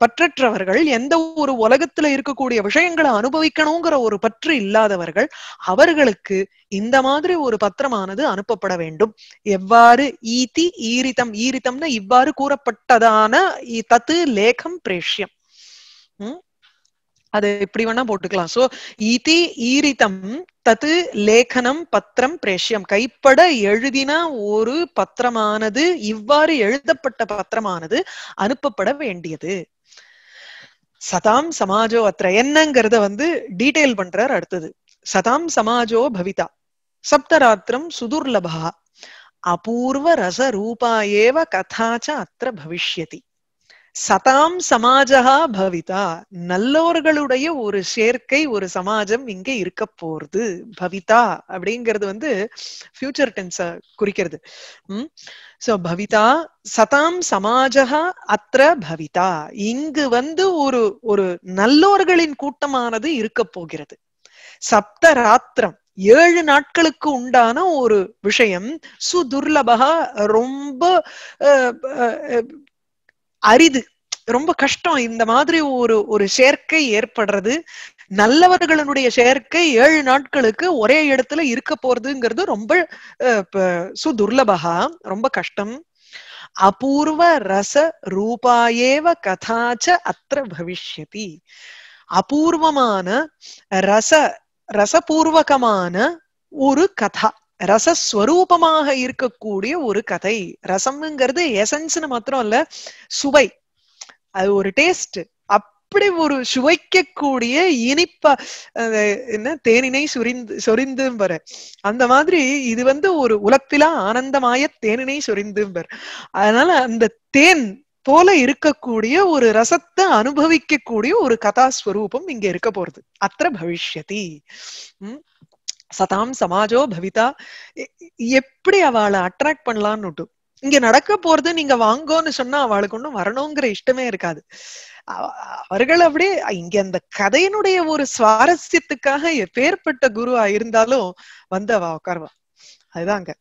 பற்றற்றவர்கள் எந்த ஒரு உலகத்துல இருக்கக்கூடிய விஷயங்களை அனுபவிக்கணுங்கிற ஒரு பற்று இல்லாதவர்கள் அவர்களுக்கு இந்த மாதிரி ஒரு பத்திரமானது அனுப்பப்பட வேண்டும் எவ்வாறு ஈதி ஈரித்தம் ஈரித்தம்னா இவ்வாறு கூறப்பட்டதான தத்து லேகம் பிரேஷ்யம் அது எப்படி வேணா போட்டுக்கலாம் சோ ஈதி ஈரிதம் தத்து லேகனம் பத்திரம் பிரேஷ்யம் கைப்பட எழுதின ஒரு பத்திரமானது இவ்வாறு எழுதப்பட்ட பத்திரமானது அனுப்பப்பட வேண்டியது சதாம் சமாஜோ அத்த என்னங்கிறத வந்து டீடைல் பண்றார் அடுத்தது சதாம் சமாஜோ பவிதா சப்தராத்திரம் சுதுர்லபா அபூர்வ ரச ரூபா ஏவ கதா அத்த பவிஷ்யதி சதாம் சமாஜா பவிதா நல்லோர்களுடைய ஒரு சேர்க்கை ஒரு சமாஜம் இங்கே இருக்க போறது பவிதா அப்படிங்கிறது வந்து ஃபியூச்சர் டென்ஸ குறிக்கிறது உம் சோ பவிதா சதாம் சமாஜா அத்த பவிதா இங்கு வந்து ஒரு ஒரு நல்லோர்களின் கூட்டமானது இருக்க போகிறது சப்தராத்திரம் ஏழு நாட்களுக்கு உண்டான ஒரு விஷயம் சுதுர்லபகா ரொம்ப அரிது ரொம்ப கஷ்டம் இந்த மாதிரி ஒரு ஒரு சேர்க்கை ஏற்படுறது நல்லவர்களுடைய சேர்க்கை ஏழு நாட்களுக்கு ஒரே இடத்துல இருக்க போறதுங்கிறது ரொம்ப சுதுர்லபகா ரொம்ப கஷ்டம் அபூர்வ ரச ரூபாயேவ கதாச்ச அத்த பவிஷ்யதி அபூர்வமான ரச ரசபூர்வகமான ஒரு கதா ரசஸ்வரூபமாக இருக்கக்கூடிய ஒரு கதை ரசம்ங்கிறது எசன்ஸ்னு மாத்திரம் இல்ல சுவை அது ஒரு டேஸ்ட் அப்படி ஒரு சுவைக்கக்கூடிய இனிப்பா என்ன தேனினை சுரிந்து பெற அந்த மாதிரி இது வந்து ஒரு உழப்பிலா ஆனந்தமாய தேனினை பெற அதனால அந்த தேன் போல இருக்கக்கூடிய ஒரு ரசத்தை அனுபவிக்கக்கூடிய ஒரு கதாஸ்வரூபம் இங்க இருக்க போறது அத்த பவிஷ்யதி சதாம் சமாஜோ பவிதா எப்படி அவளை அட்ராக்ட் பண்ணலான்னு இங்க நடக்க போறது நீங்க வாங்கோன்னு சொன்னா அவளுக்கு ஒண்ணும் வரணுங்கிற இஷ்டமே இருக்காது அவர்கள் அப்படியே இங்க அந்த கதையினுடைய ஒரு சுவாரஸ்யத்துக்காக எப்பேற்பட்ட குருவா இருந்தாலும் வந்து அவ உட்காருவா அதுதாங்க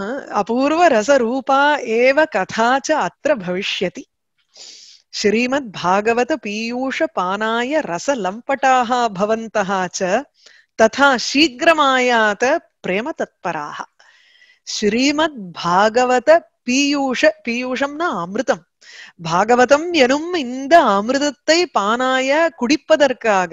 हाँ, अपूर्वरसरूपा एव कथा च अत्र भविष्यति श्रीमद्भागवतपीयूषपानाय रसलम्पटाः भवन्तः च तथा शीघ्रमायात प्रेमतत्पराः श्रीमद्भागवत பீயூஷ பீயூஷம்னா அமிர்தம் பாகவதம் எனும் இந்த அமிர்தத்தை பானாய குடிப்பதற்காக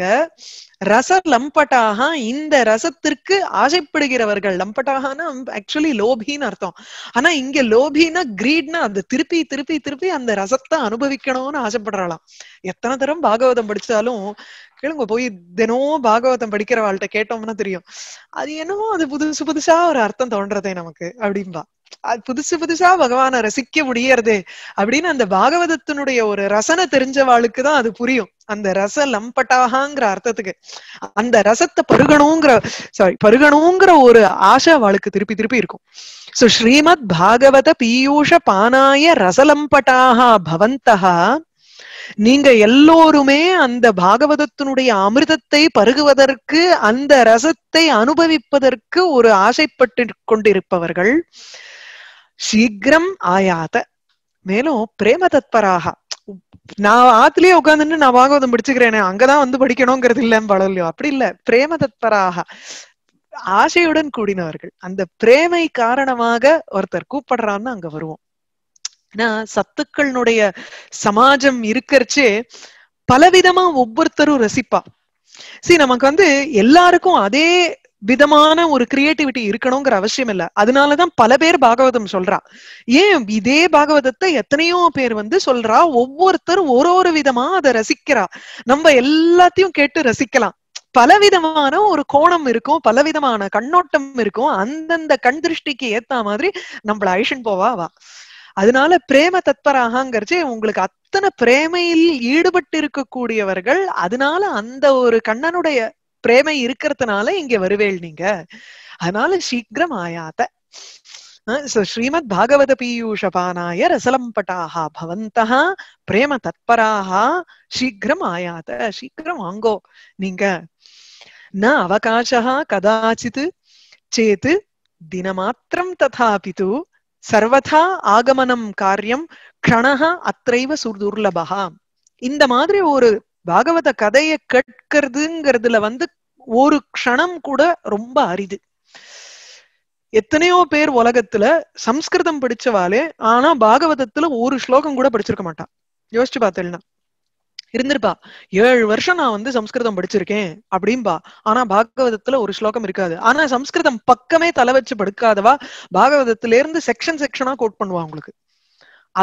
ரச லம்பட்டாக இந்த ரசத்திற்கு ஆசைப்படுகிறவர்கள் லம்பட்டாகனா ஆக்சுவலி லோபின்னு அர்த்தம் ஆனா இங்க லோபின்னா கிரீட்னா அந்த திருப்பி திருப்பி திருப்பி அந்த ரசத்தை அனுபவிக்கணும்னு ஆசைப்படுறாளாம் எத்தனை தரம் பாகவதம் படிச்சாலும் கேளுங்க போய் தினமும் பாகவதம் படிக்கிற வாழ்கிட்ட கேட்டோம்னா தெரியும் அது என்னமோ அது புதுசு புதுசா ஒரு அர்த்தம் தோன்றதே நமக்கு அப்படின்பா புதுசு புதுசா பகவான ரசிக்க முடியறது அப்படின்னு அந்த பாகவதத்தினுடைய ஒரு ரசனை தெரிஞ்சவாளுக்கு தான் அது புரியும் அந்த ரச லம்பட்டாகாங்கிற அர்த்தத்துக்கு அந்த ரசத்தை பருகணுங்கிற சாரி பருகணுங்கிற ஒரு ஆசை வாளுக்கு திருப்பி திருப்பி இருக்கும் சோ ஸ்ரீமத் பாகவத பீயூஷ பானாய ரசலம்பட்டாக பவந்தா நீங்க எல்லோருமே அந்த பாகவதத்தினுடைய அமிர்தத்தை பருகுவதற்கு அந்த ரசத்தை அனுபவிப்பதற்கு ஒரு ஆசைப்பட்டு கொண்டிருப்பவர்கள் சீக்கிரம் ஆயாத மேலும் பிரேம தத்பராக நான் ஆத்துலயே உட்காந்துட்டு நான் பாகவதம் படிச்சுக்கிறேனே அங்கதான் வந்து படிக்கணும்ங்கிறது இல்லன்னு பழலையோ அப்படி இல்ல பிரேம தத்பராக ஆசையுடன் கூடினவர்கள் அந்த பிரேமை காரணமாக ஒருத்தர் கூப்பிடுறான்னு அங்க வருவோம் ஏன்னா சத்துக்களினுடைய சமாஜம் இருக்கிறச்சே பலவிதமா ஒவ்வொருத்தரும் ரசிப்பா சி நமக்கு வந்து எல்லாருக்கும் அதே விதமான ஒரு கிரியேட்டிவிட்டி இருக்கணுங்கிற அவசியம் இல்ல அதனாலதான் பல பேர் பாகவதம் சொல்றா ஏன் இதே பாகவதத்தை எத்தனையோ பேர் வந்து சொல்றா ஒவ்வொருத்தரும் ஒரு ஒரு விதமா அதை ரசிக்கிறா நம்ம எல்லாத்தையும் கேட்டு ரசிக்கலாம் பலவிதமான ஒரு கோணம் இருக்கும் பலவிதமான கண்ணோட்டம் இருக்கும் அந்தந்த கண் திருஷ்டிக்கு ஏத்த மாதிரி நம்மள ஐஷன் போவா வா அதனால பிரேம தத்பராகங்கிறச்சு உங்களுக்கு அத்தனை பிரேமையில் ஈடுபட்டு இருக்கக்கூடியவர்கள் அதனால அந்த ஒரு கண்ணனுடைய பிரேமை இருக்கிறதுனால இங்க வருவேள் நீங்க அதனால சீக்கிரம் ஆயாத்த ஸ்ரீமத் பாகவத பீயூஷபானாய ரசலம்பட்டாக பவந்தா பிரேம தத்பராக சீக்கிரம் ஆயாத சீக்கிரம் வாங்கோ நீங்க ந அவகாசா கதாச்சித் சேத்து தினமாத்திரம் ததாபித்து சர்வதா ஆகமனம் காரியம் க்ஷணா அத்தைவ சுர்துர்லபா இந்த மாதிரி ஒரு பாகவத கதையை கேட்கறதுங்கிறதுல வந்து ஒரு க்ஷணம் கூட ரொம்ப அரிது எத்தனையோ பேர் உலகத்துல சம்ஸ்கிருதம் படிச்சவாளே ஆனா பாகவதத்துல ஒரு ஸ்லோகம் கூட படிச்சிருக்க மாட்டான் யோசிச்சு பார்த்தேன்னா இருந்திருப்பா ஏழு வருஷம் நான் வந்து சம்ஸ்கிருதம் படிச்சிருக்கேன் அப்படின்பா ஆனா பாகவதத்துல ஒரு ஸ்லோகம் இருக்காது ஆனா சம்ஸ்கிருதம் பக்கமே தலை வச்சு படுக்காதவா பாகவதத்துல இருந்து செக்ஷன் செக்ஷனா கோட் பண்ணுவா உங்களுக்கு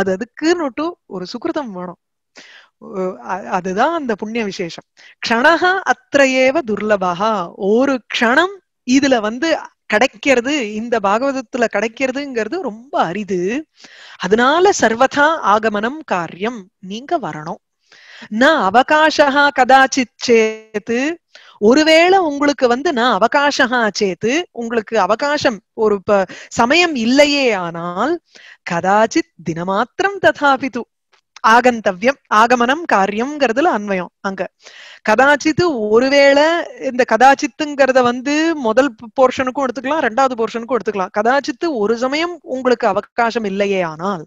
அது அதுக்குன்னுட்டு ஒரு சுகிருதம் வேணும் அதுதான் அந்த புண்ணிய விசேஷம் க்ஷணஹா அத்தையேவ துர்லபா ஒரு க்ஷணம் இதுல வந்து கிடைக்கிறது இந்த பாகவதத்துல கிடைக்கிறதுங்கிறது ரொம்ப அரிது அதனால சர்வதா ஆகமனம் காரியம் நீங்க வரணும் நான் அவகாசகா கதாச்சித் சேத்து ஒருவேளை உங்களுக்கு வந்து நான் அவகாசகா சேத்து உங்களுக்கு அவகாசம் ஒரு சமயம் இல்லையே ஆனால் கதாச்சித் தினமாத்திரம் ததாபித்து ஆகந்தவியம் ஆகமனம் காரியம்ங்கிறதுல அன்வயம் அங்க கதாச்சித்து ஒருவேளை இந்த கதாச்சித்துங்கிறத வந்து முதல் போர்ஷனுக்கும் எடுத்துக்கலாம் ரெண்டாவது போர்ஷனுக்கும் எடுத்துக்கலாம் கதாச்சித்து ஒரு சமயம் உங்களுக்கு அவகாசம் இல்லையே ஆனால்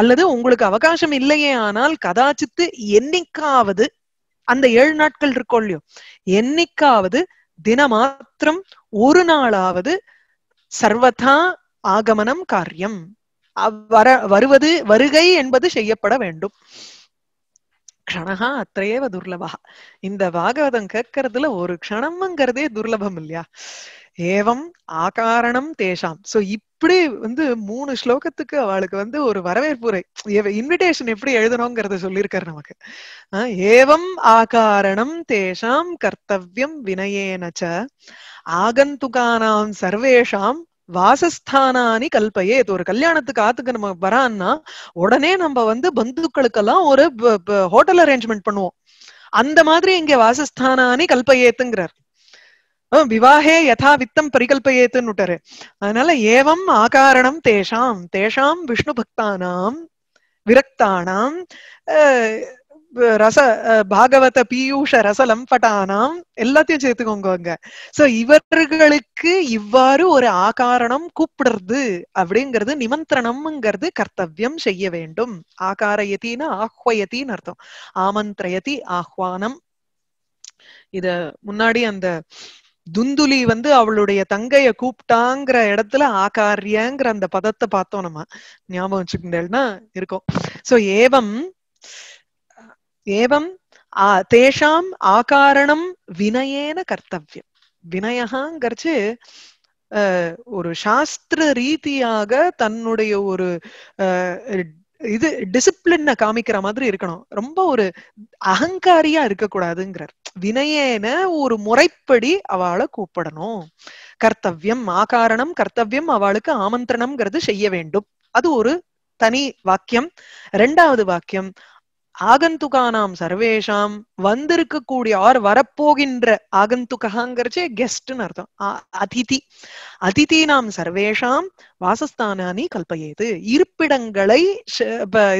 அல்லது உங்களுக்கு அவகாசம் இல்லையே ஆனால் கதாச்சித்து என்னைக்காவது அந்த ஏழு நாட்கள் இருக்கோ இல்லையோ என்னைக்காவது தினமாத்திரம் ஒரு நாளாவது சர்வதா ஆகமனம் காரியம் வர வருவது வருகை என்பது செய்யப்பட வேண்டும் கணகா அத்தையேவ துர்லபா இந்த பாகவதம் கேட்கறதுல ஒரு கணம்ங்கிறதே துர்லபம் இல்லையா ஏவம் ஆகாரணம் தேஷாம் சோ இப்படி வந்து மூணு ஸ்லோகத்துக்கு அவளுக்கு வந்து ஒரு வரவேற்புரை இன்விடேஷன் எப்படி எழுதணும்ங்கிறத சொல்லியிருக்காரு நமக்கு ஏவம் ஆகாரணம் தேஷாம் கர்த்தவியம் வினயேனச்ச ஆகந்துகானாம் சர்வேஷாம் வாசஸ்தானானி கல்பையே ஒரு கல்யாணத்துக்கு ஆத்துக்கு நம்ம வரான்னா உடனே நம்ம வந்து பந்துக்களுக்கெல்லாம் ஒரு ஹோட்டல் அரேஞ்ச்மெண்ட் பண்ணுவோம் அந்த மாதிரி இங்க வாசஸ்தானானி கல்பையேத்துங்கிறார் விவாகே யதா வித்தம் பரிகல்பயேத்துன்னு விட்டாரு அதனால ஏவம் ஆகாரணம் தேஷாம் தேஷாம் விஷ்ணு பக்தானாம் விரக்தானாம் ரச பாகவத பீயூஷ ரச லம்பட்டானாம் எல்லாத்தையும் சேர்த்துக்கோங்க அங்க சோ இவர்களுக்கு இவ்வாறு ஒரு ஆகாரணம் கூப்பிடுறது அப்படிங்கிறது நிமந்திரணம்ங்கிறது கர்த்தவியம் செய்ய வேண்டும் ஆகாரயத்தின்னு ஆஹ்வயத்தின்னு அர்த்தம் ஆமந்திரயதி ஆஹ்வானம் இத முன்னாடி அந்த துந்துலி வந்து அவளுடைய தங்கைய கூப்பிட்டாங்கிற இடத்துல ஆகாரியங்கிற அந்த பதத்தை பார்த்தோம் நம்ம ஞாபகம் வச்சுக்கிட்டேன்னா இருக்கும் சோ ஏவம் एवं ஆகாரணம் வினயேன विनयेन कर्तव्யம் வினயகாங்கிறச்சு ஒரு சாஸ்திர ரீதியாக தன்னுடைய ஒரு இது டிசிப்ளின் காமிக்கிற மாதிரி இருக்கணும் ரொம்ப ஒரு அகங்காரியா இருக்கக்கூடாதுங்கிறார் வினயேன ஒரு முறைப்படி அவளை கூப்பிடணும் கர்த்தவியம் ஆகாரணம் கர்த்தவியம் அவளுக்கு ஆமந்திரணம்ங்கிறது செய்ய வேண்டும் அது ஒரு தனி வாக்கியம் ரெண்டாவது வாக்கியம் ஆகந்துகானாம் சர்வேஷாம் கூடிய ஆர் வரப்போகின்ற ஆகந்துகாங்கிறச்சே கெஸ்ட்னு அர்த்தம் அதிதி அதிதி நாம் சர்வேஷாம் வாசஸ்தானி கல்பையது இருப்பிடங்களை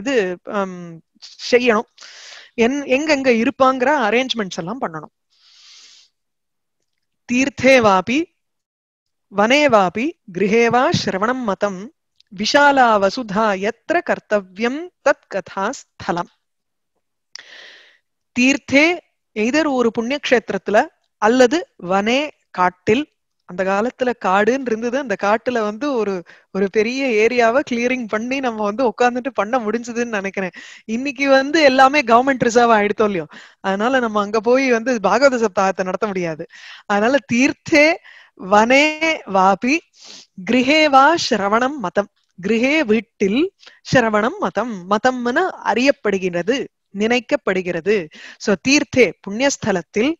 இது செய்யணும் என் எங்கெங்க இருப்பாங்கிற அரேஞ்ச்மெண்ட்ஸ் எல்லாம் பண்ணணும் தீர்த்தே வாபி வனே வாபி கிரகேவா சிரவணம் மதம் விஷாலா வசுதா எத்திர கர்த்தவியம் தத் கதா ஸ்தலம் தீர்த்தே எதர் ஒரு புண்ணிய கஷேத்திரத்துல அல்லது வனே காட்டில் அந்த காலத்துல காடுன்னு இருந்தது அந்த காட்டுல வந்து ஒரு ஒரு பெரிய ஏரியாவை கிளியரிங் பண்ணி நம்ம வந்து உட்காந்துட்டு பண்ண முடிஞ்சதுன்னு நினைக்கிறேன் இன்னைக்கு வந்து எல்லாமே கவர்மெண்ட் ரிசர்வ் ஆயிடுத்தோம் இல்லையோ அதனால நம்ம அங்க போய் வந்து பாகவத சப்தாகத்தை நடத்த முடியாது அதனால தீர்த்தே வனே வாபி கிரகே வா சிரவணம் மதம் கிரகே வீட்டில் சிரவணம் மதம் மதம்னு அறியப்படுகிறது நினைக்கப்படுகிறது சோ தீர்த்தே புண்ணியஸ்தலத்தில்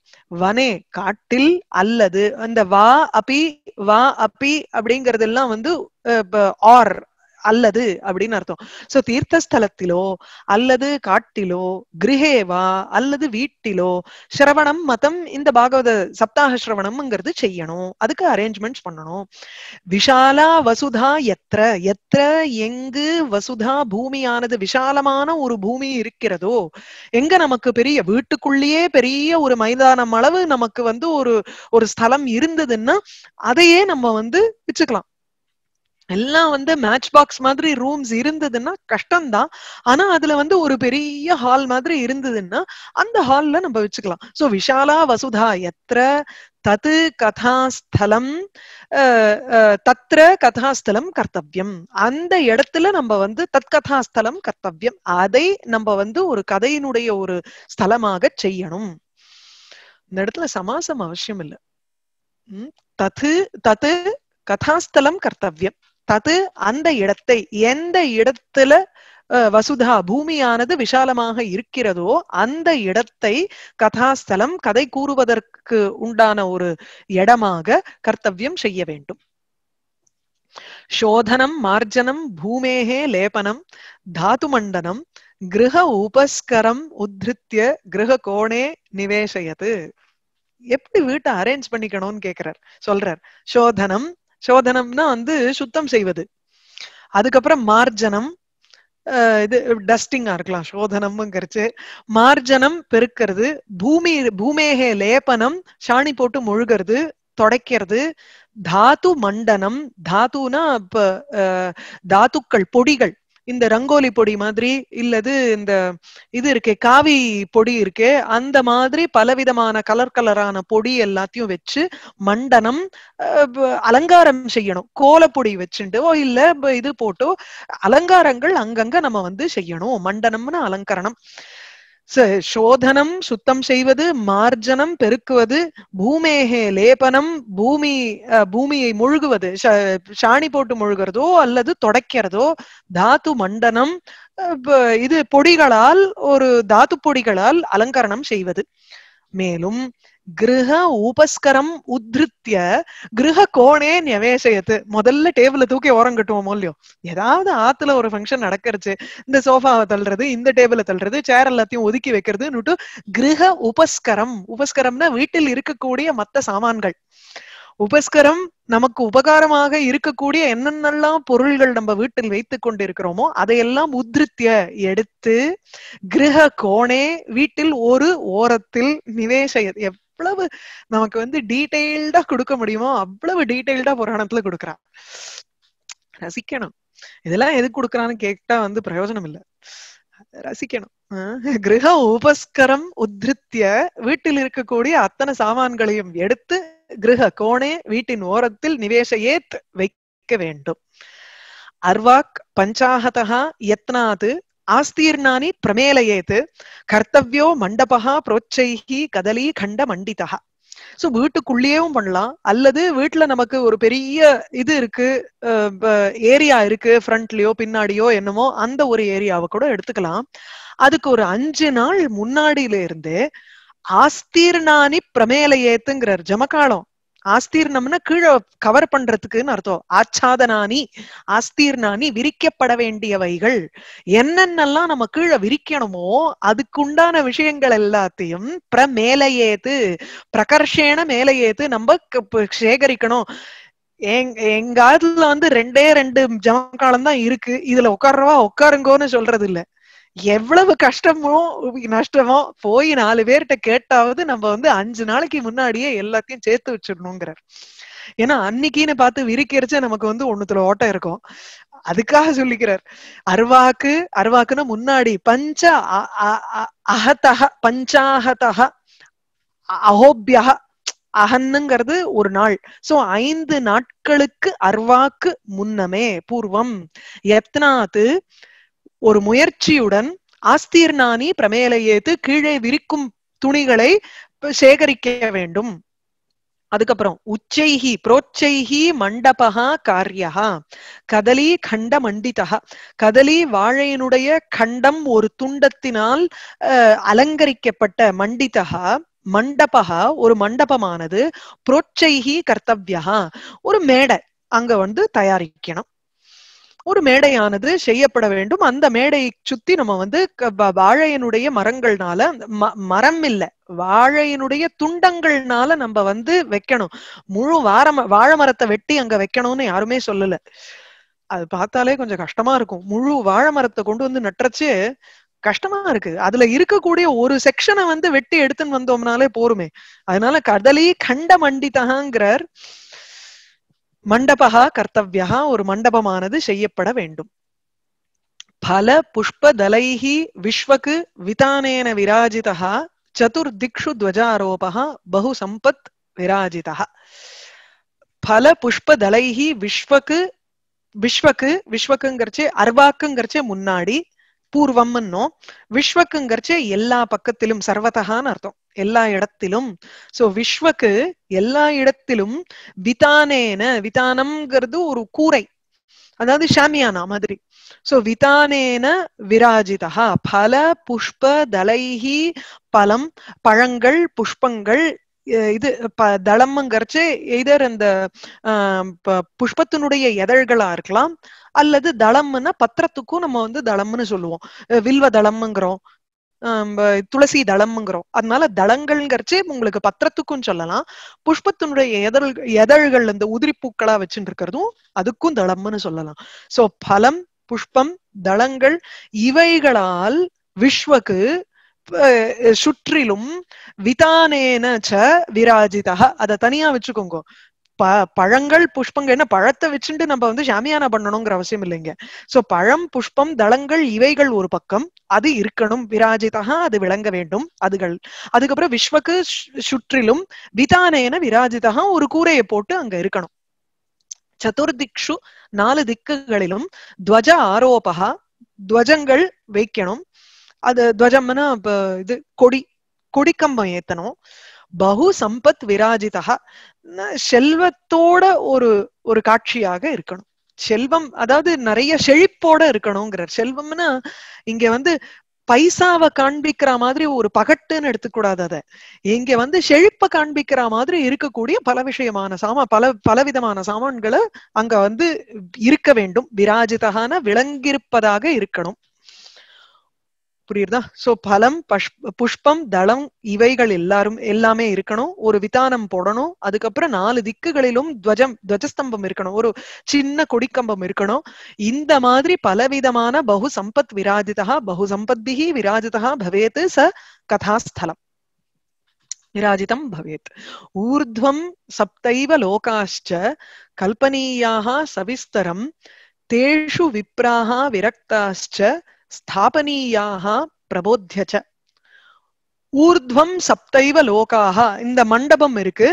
வனே காட்டில் அல்லது அந்த வா அப்பி வா அப்பி அப்படிங்கறதெல்லாம் வந்து ஆர் அல்லது அப்படின்னு அர்த்தம் சோ தீர்த்தஸ்தலத்திலோ அல்லது காட்டிலோ கிரகேவா அல்லது வீட்டிலோ சிரவணம் மதம் இந்த பாகவத சப்தாக சிரவணம்ங்கிறது செய்யணும் அதுக்கு அரேஞ்ச்மெண்ட்ஸ் பண்ணணும் விஷாலா வசுதா எத்திர எத்திர எங்கு வசுதா பூமியானது விசாலமான ஒரு பூமி இருக்கிறதோ எங்க நமக்கு பெரிய வீட்டுக்குள்ளேயே பெரிய ஒரு மைதானம் அளவு நமக்கு வந்து ஒரு ஒரு ஸ்தலம் இருந்ததுன்னா அதையே நம்ம வந்து வச்சுக்கலாம் எல்லாம் வந்து மேட்ச் பாக்ஸ் மாதிரி ரூம்ஸ் இருந்ததுன்னா கஷ்டம்தான் ஆனா அதுல வந்து ஒரு பெரிய ஹால் மாதிரி இருந்ததுன்னா அந்த ஹால்ல நம்ம வச்சுக்கலாம் சோ விஷாலா வசுதா எத்திர தத்து கதாஸ்தலம் தத்ர கதாஸ்தலம் கர்த்தவியம் அந்த இடத்துல நம்ம வந்து தத் கதாஸ்தலம் கர்த்தவியம் அதை நம்ம வந்து ஒரு கதையினுடைய ஒரு ஸ்தலமாக செய்யணும் இந்த இடத்துல சமாசம் அவசியம் இல்லை தத்து தத்து கதாஸ்தலம் கர்த்தவியம் தது அந்த இடத்தை எந்த இடத்துல வசுதா பூமியானது விஷாலமாக இருக்கிறதோ அந்த இடத்தை கதாஸ்தலம் கதை கூறுவதற்கு உண்டான ஒரு இடமாக கர்த்தவியம் செய்ய வேண்டும் சோதனம் மார்ஜனம் பூமேகே லேபனம் மண்டனம் கிரக உபஸ்கரம் உத்ரித்திய கிரக கோணே நிவேசயத்து எப்படி வீட்டை அரேஞ்ச் பண்ணிக்கணும்னு கேக்குறார் சொல்றார் சோதனம் சோதனம்னா வந்து சுத்தம் செய்வது அதுக்கப்புறம் மார்ஜனம் இது டஸ்டிங்கா இருக்கலாம் சோதனம்னு கரிச்சு மார்ஜனம் பெருக்கிறது பூமி பூமேகே லேபனம் சாணி போட்டு முழுகிறது தொடைக்கிறது தாத்து மண்டனம் தாத்துனா இப்ப தாத்துக்கள் பொடிகள் இந்த ரங்கோலி பொடி மாதிரி இல்லது இந்த இது இருக்கே காவி பொடி இருக்கே அந்த மாதிரி பலவிதமான கலர் கலரான பொடி எல்லாத்தையும் வச்சு மண்டனம் அலங்காரம் செய்யணும் கோலப்பொடி வச்சுட்டுவோ இல்ல இது போட்டோ அலங்காரங்கள் அங்கங்க நம்ம வந்து செய்யணும் மண்டனம்னு அலங்கரணம் சோதனம் சுத்தம் செய்வது மார்ஜனம் பெருக்குவது பூமேகே லேபனம் பூமி பூமியை முழுகுவது சாணி போட்டு முழுகிறதோ அல்லது தொடக்கிறதோ தாத்து மண்டனம் இது பொடிகளால் ஒரு தாத்து பொடிகளால் அலங்கரணம் செய்வது மேலும் கிரக உபஸ்கரம் உத்ருத்திய கிரக கோணே நியவேசயத்து முதல்ல டேபிள் தூக்கி ஓரம் கட்டுவோம் இல்லையோ ஏதாவது ஆத்துல ஒரு ஃபங்க்ஷன் நடக்கிறச்சு இந்த சோஃபாவை தள்ளுறது இந்த டேபிள தள்ளுறது சேர் எல்லாத்தையும் ஒதுக்கி வைக்கிறதுன்னு கிரக உபஸ்கரம் உபஸ்கரம்னா வீட்டில் இருக்கக்கூடிய மத்த சாமான்கள் உபஸ்கரம் நமக்கு உபகாரமாக இருக்கக்கூடிய என்னென்னலாம் பொருள்கள் நம்ம வீட்டில் கொண்டு கொண்டிருக்கிறோமோ அதையெல்லாம் உத்திருத்திய எடுத்து கிரக கோணே வீட்டில் ஒரு ஓரத்தில் நிவேச எவ்வளவு நமக்கு வந்து டீடைல்டா கொடுக்க முடியுமோ அவ்வளவு டீடைல்டா புராணத்துல கொடுக்குறான் ரசிக்கணும் இதெல்லாம் எது கொடுக்குறான்னு கேட்டா வந்து பிரயோஜனம் இல்ல ரசிக்கணும் கிரக உபஸ்கரம் உதிருத்திய வீட்டில் இருக்கக்கூடிய அத்தனை சாமான்களையும் எடுத்து கிரக கோணே வீட்டின் ஓரத்தில் நிவேசையே வைக்க வேண்டும் அர்வாக் பஞ்சாகதா யத்னாது ஆஸ்தீர்ணானி பிரமேலயேத்து கர்த்தவியோ மண்டபகா புரோச்சைஹி கதலி கண்ட மண்டிதா சோ வீட்டுக்குள்ளேயும் பண்ணலாம் அல்லது வீட்டுல நமக்கு ஒரு பெரிய இது இருக்கு ஏரியா இருக்கு ஃப்ரண்ட்லயோ பின்னாடியோ என்னமோ அந்த ஒரு ஏரியாவை கூட எடுத்துக்கலாம் அதுக்கு ஒரு அஞ்சு நாள் முன்னாடியில இருந்து ஆஸ்தீர்ணானி பிரமேலையேத்துங்கிறார் ஜமகாலம் ஆஸ்தீர்ணம்னா கீழே கவர் பண்றதுக்குன்னு அர்த்தம் ஆச்சாதனானி ஆஸ்தீர்ணானி விரிக்கப்பட வேண்டியவைகள் என்னென்னலாம் நம்ம கீழே விரிக்கணுமோ அதுக்குண்டான விஷயங்கள் எல்லாத்தையும் பிர மேலையேத்து பிரகர்ஷேன மேலையேத்து நம்ம சேகரிக்கணும் எங்க அதுல வந்து ரெண்டே ரெண்டு ஜமக்காலம் தான் இருக்கு இதுல உட்காரவா உட்காருங்கோன்னு சொல்றது இல்ல எவ்வளவு கஷ்டமோ நஷ்டமோ போய் நாலு பேர்கிட்ட கேட்டாவது நம்ம வந்து அஞ்சு நாளைக்கு முன்னாடியே எல்லாத்தையும் சேர்த்து வச்சிடணுங்கிறார் ஏன்னா அன்னைக்குன்னு பார்த்து விரிக்கிறச்ச நமக்கு வந்து ஒண்ணுத்துல ஓட்டம் இருக்கும் அதுக்காக சொல்லிக்கிறார் அருவாக்கு அருவாக்குன்னா முன்னாடி பஞ்ச அகத்தக பஞ்சாகத்தக அஹோபியக அகன்னுங்கிறது ஒரு நாள் சோ ஐந்து நாட்களுக்கு அர்வாக்கு முன்னமே பூர்வம் எத்னாத்து ஒரு முயற்சியுடன் ஆஸ்தீர்ணானி பிரமேலையேத்து கீழே விரிக்கும் துணிகளை சேகரிக்க வேண்டும் அதுக்கப்புறம் உச்சைஹி புரோச்சைஹி மண்டபகா காரியா கதலி கண்ட மண்டிதா கதலி வாழையினுடைய கண்டம் ஒரு துண்டத்தினால் அலங்கரிக்கப்பட்ட மண்டிதகா மண்டபகா ஒரு மண்டபமானது புரோச்சைஹி கர்த்தவியா ஒரு மேடை அங்க வந்து தயாரிக்கணும் ஒரு மேடையானது செய்யப்பட வேண்டும் அந்த மேடையை சுத்தி நம்ம வந்து வாழையனுடைய மரங்கள்னால மரம் இல்லை வாழையினுடைய துண்டங்கள்னால நம்ம வந்து வைக்கணும் முழு வாரம் வாழை மரத்தை வெட்டி அங்க வைக்கணும்னு யாருமே சொல்லல அது பார்த்தாலே கொஞ்சம் கஷ்டமா இருக்கும் முழு வாழை மரத்தை கொண்டு வந்து நட்டுறச்சு கஷ்டமா இருக்கு அதுல இருக்கக்கூடிய ஒரு செக்ஷனை வந்து வெட்டி எடுத்துன்னு வந்தோம்னாலே போருமே அதனால கடலி கண்ட மண்டிதகாங்கிறார் மண்டபகா கர்த்தவியா ஒரு மண்டபமானது செய்யப்பட வேண்டும் பல புஷ்ப தலைஹி விஸ்வக்கு விதானேன விராஜிதா சதுர் திக்ஷு துவஜாரோபா பகு சம்பத் விராஜிதா பல புஷ்ப தலைஹி விஸ்வக்கு விஸ்வக்கு விஸ்வக்குங்கிறச்சே அர்வாக்குங்கிறச்சே முன்னாடி பூர்வம்னோ விஸ்வக்குங்கிறச்சு எல்லா பக்கத்திலும் சர்வதகான்னு அர்த்தம் எல்லா இடத்திலும் சோ விஸ்வக்கு எல்லா இடத்திலும் விதானேன விதானம்ங்கிறது ஒரு கூரை அதாவது ஷாமியானா மாதிரி சோ விதானேன விராஜிதா பல புஷ்ப தலைஹி பலம் பழங்கள் புஷ்பங்கள் இது தளம்ங்கிறச்சு எதர் அந்த புஷ்பத்தினுடைய எதழ்களா இருக்கலாம் அல்லது தளம்னா பத்திரத்துக்கும் நம்ம வந்து தளம்னு சொல்லுவோம் வில்வ தளம்ங்கிறோம் துளசி தளம்ங்கிறோம் அதனால தளங்கள்ங்கிறச்சே உங்களுக்கு பத்திரத்துக்கும் சொல்லலாம் புஷ்பத்தினுடைய எதழ்கள் இந்த உதிரி பூக்களா வச்சுட்டு இருக்கிறதும் அதுக்கும் தளம்னு சொல்லலாம் சோ பலம் புஷ்பம் தளங்கள் இவைகளால் விஸ்வக்கு சுற்றிலும் விதானேன ச விராஜிதா அதை தனியா வச்சுக்கோங்க ப பழங்கள் புஷ்பங்கள் என்ன பழத்தை வச்சுட்டு நம்ம வந்து ஷாமியானா பண்ணணுங்கிற அவசியம் இல்லைங்க சோ பழம் புஷ்பம் தளங்கள் இவைகள் ஒரு பக்கம் அது இருக்கணும் விராஜிதா அது விளங்க வேண்டும் அதுகள் அதுக்கப்புறம் விஸ்வக்கு சுற்றிலும் விதானேன விராஜிதா ஒரு கூரையை போட்டு அங்க இருக்கணும் சதுர்திக்ஷு நாலு திக்குகளிலும் துவஜ ஆரோபகா துவஜங்கள் வைக்கணும் அது துவஜம்னா இது கொடி கொடிக்கம்பம் ஏத்தணும் பகு சம்பத் விராஜிதா செல்வத்தோட ஒரு ஒரு காட்சியாக இருக்கணும் செல்வம் அதாவது நிறைய செழிப்போட இருக்கணுங்கிறார் செல்வம்னா இங்க வந்து பைசாவை காண்பிக்கிற மாதிரி ஒரு பகட்டுன்னு எடுத்துக்கூடாது அதை இங்க வந்து செழிப்ப காண்பிக்கிற மாதிரி இருக்கக்கூடிய பல விஷயமான சாமா பல பலவிதமான சாமான்களை அங்க வந்து இருக்க வேண்டும் விராஜிதகான விளங்கியிருப்பதாக இருக்கணும் புரியுறதா சோ பலம் புஷ்பம் தளம் இவைகள் எல்லாரும் எல்லாமே இருக்கணும் ஒரு விதானம் போடணும் அதுக்கப்புறம் நாலு திக்குகளிலும் துவஜம் துவஜஸ்தம்பம் இருக்கணும் ஒரு சின்ன கொடிக்கம்பம் இருக்கணும் இந்த மாதிரி பலவிதமான பகு சம்பத் விராஜிதா பகு சம்பத்திகி விராஜிதா பவேத் ச கதாஸ்தலம் விராஜிதம் பவேத் ஊர்துவம் சப்தைவ லோகாஷ்ட கல்பனீயாக சவிஸ்தரம் தேஷு விப்ராஹா விரக்தாஷ்ட ஸ்தாபனீயாக பிரபோத்தியச்ச ஊர்துவம் சப்தைவ லோகாக இந்த மண்டபம் இருக்கு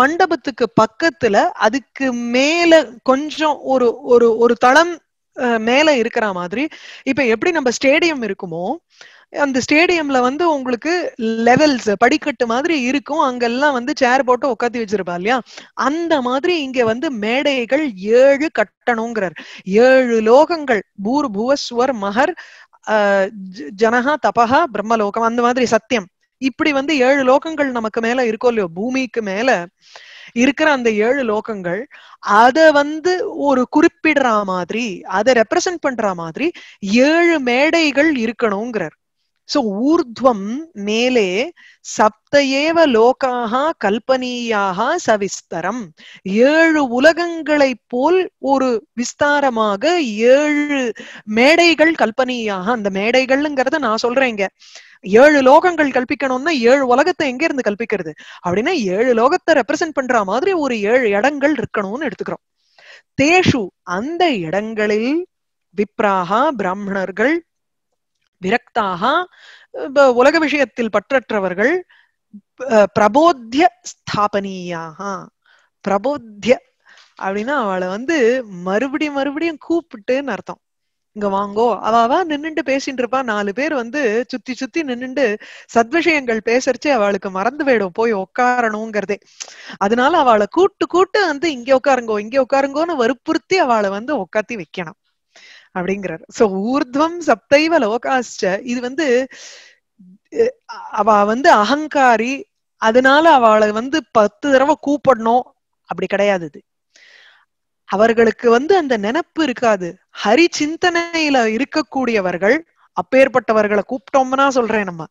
மண்டபத்துக்கு பக்கத்துல அதுக்கு மேல கொஞ்சம் ஒரு ஒரு ஒரு தளம் மேல இருக்கிற மாதிரி இப்ப எப்படி நம்ம ஸ்டேடியம் இருக்குமோ அந்த ஸ்டேடியம்ல வந்து உங்களுக்கு லெவல்ஸ் படிக்கட்டு மாதிரி இருக்கும் அங்கெல்லாம் வந்து சேர் போட்டு உட்காந்து வச்சிருப்பா இல்லையா அந்த மாதிரி இங்க வந்து மேடைகள் ஏழு கட்டணுங்கிறார் ஏழு லோகங்கள் பூர் புவஸ்வர் மகர் ஜனகா தபகா பிரம்மலோகம் அந்த மாதிரி சத்தியம் இப்படி வந்து ஏழு லோகங்கள் நமக்கு மேல இருக்கோ இல்லையோ பூமிக்கு மேல இருக்கிற அந்த ஏழு லோகங்கள் அத வந்து ஒரு குறிப்பிடுற மாதிரி அதை ரெப்ரசென்ட் பண்ற மாதிரி ஏழு மேடைகள் இருக்கணுங்கிறார் சோ ஊர்துவம் மேலே சப்த ஏவ லோகாக கல்பனீயாக சவிஸ்தரம் ஏழு உலகங்களைப் போல் ஒரு விஸ்தாரமாக ஏழு மேடைகள் கல்பனீயாக அந்த மேடைகள்ங்கிறத நான் சொல்றேங்க ஏழு லோகங்கள் கல்பிக்கணும்னா ஏழு உலகத்தை எங்க இருந்து கல்பிக்கிறது அப்படின்னா ஏழு லோகத்தை ரெப்ரசென்ட் பண்ற மாதிரி ஒரு ஏழு இடங்கள் இருக்கணும்னு எடுத்துக்கிறோம் தேஷு அந்த இடங்களில் விப்ராகா பிராமணர்கள் விரக்தாக உலக விஷயத்தில் பற்றற்றவர்கள் பிரபோத்திய ஸ்தாபனியாக பிரபோத்திய அப்படின்னா அவளை வந்து மறுபடியும் மறுபடியும் கூப்பிட்டுன்னு அர்த்தம் இங்க வாங்கோ அவாவா நின்னுட்டு பேசிட்டு இருப்பா நாலு பேர் வந்து சுத்தி சுத்தி நின்னுண்டு சத்விஷயங்கள் பேசறச்சு அவளுக்கு மறந்து போயிடும் போய் உட்காரணுங்கிறதே அதனால அவளை கூட்டு கூட்டு வந்து இங்க உட்காருங்கோ இங்க உட்காருங்கோன்னு வற்புறுத்தி அவளை வந்து உட்காத்தி வைக்கணும் அப்படிங்கிறார் சோ ஊர்துவம் சப்தைவ லோகாஷ்ட இது வந்து அவ வந்து அகங்காரி அதனால அவளை வந்து பத்து தடவை கூப்பிடணும் அப்படி கிடையாது இது அவர்களுக்கு வந்து அந்த நினப்பு இருக்காது ஹரி சிந்தனையில இருக்கக்கூடியவர்கள் அப்பேற்பட்டவர்களை கூப்பிட்டோம்னா சொல்றேன் நம்ம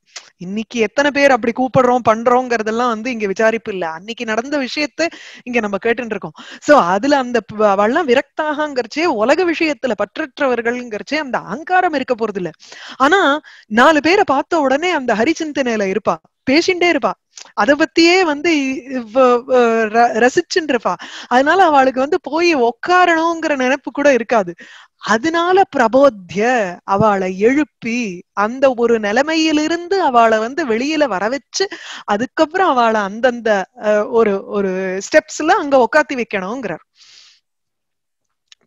இன்னைக்கு எத்தனை பேர் அப்படி கூப்பிடுறோம் பண்றோங்கிறதெல்லாம் வந்து இங்க விசாரிப்பு இல்ல அன்னைக்கு நடந்த விஷயத்த இங்க நம்ம கேட்டு இருக்கோம் சோ அதுல அந்த வள்ளம் விரக்தாகங்கிறச்சே உலக விஷயத்துல பற்றற்றவர்கள்ங்கிறச்சே அந்த அகங்காரம் இருக்க போறது இல்ல ஆனா நாலு பேரை பார்த்த உடனே அந்த ஹரிசிந்தனையில இருப்பா பேசிண்டே இருப்பா அத பத்தியே வந்து ரசிச்சுருப்பா அதனால அவளுக்கு வந்து போய் உக்காரணுங்கிற நினைப்பு கூட இருக்காது அதனால பிரபோத்திய அவளை எழுப்பி அந்த ஒரு நிலைமையிலிருந்து அவளை வந்து வெளியில வர வச்சு அதுக்கப்புறம் அவளை அந்தந்த ஒரு ஒரு ஸ்டெப்ஸ்ல அங்க உக்காத்தி வைக்கணுங்கிறார்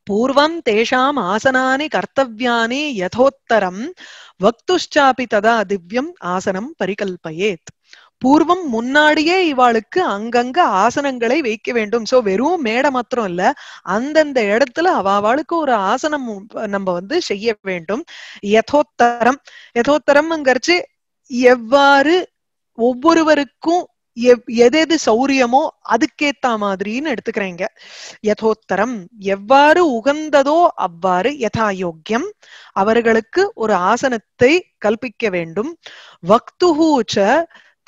பூர்வம் தேஷாம் ஆசனானி கர்த்தவியானி யதோத்தரம் வக்துஷாபி ததா திவ்யம் ஆசனம் பரிகல்பயேத் பூர்வம் முன்னாடியே இவாளுக்கு அங்கங்க ஆசனங்களை வைக்க வேண்டும் சோ வெறும் மேடை மாத்திரம் இல்ல அந்தந்த இடத்துல அவாவாளுக்கு ஒரு ஆசனம் நம்ம வந்து செய்ய வேண்டும் யதோத்தரம் யதோத்தரம்ங்கிறச்சு எவ்வாறு ஒவ்வொருவருக்கும் எதெது சௌரியமோ அதுக்கேத்த மாதிரின்னு எடுத்துக்கிறேங்க யதோத்தரம் எவ்வாறு உகந்ததோ அவ்வாறு யதா யோக்கியம் அவர்களுக்கு ஒரு ஆசனத்தை கல்பிக்க வேண்டும் வக்துஹூச்ச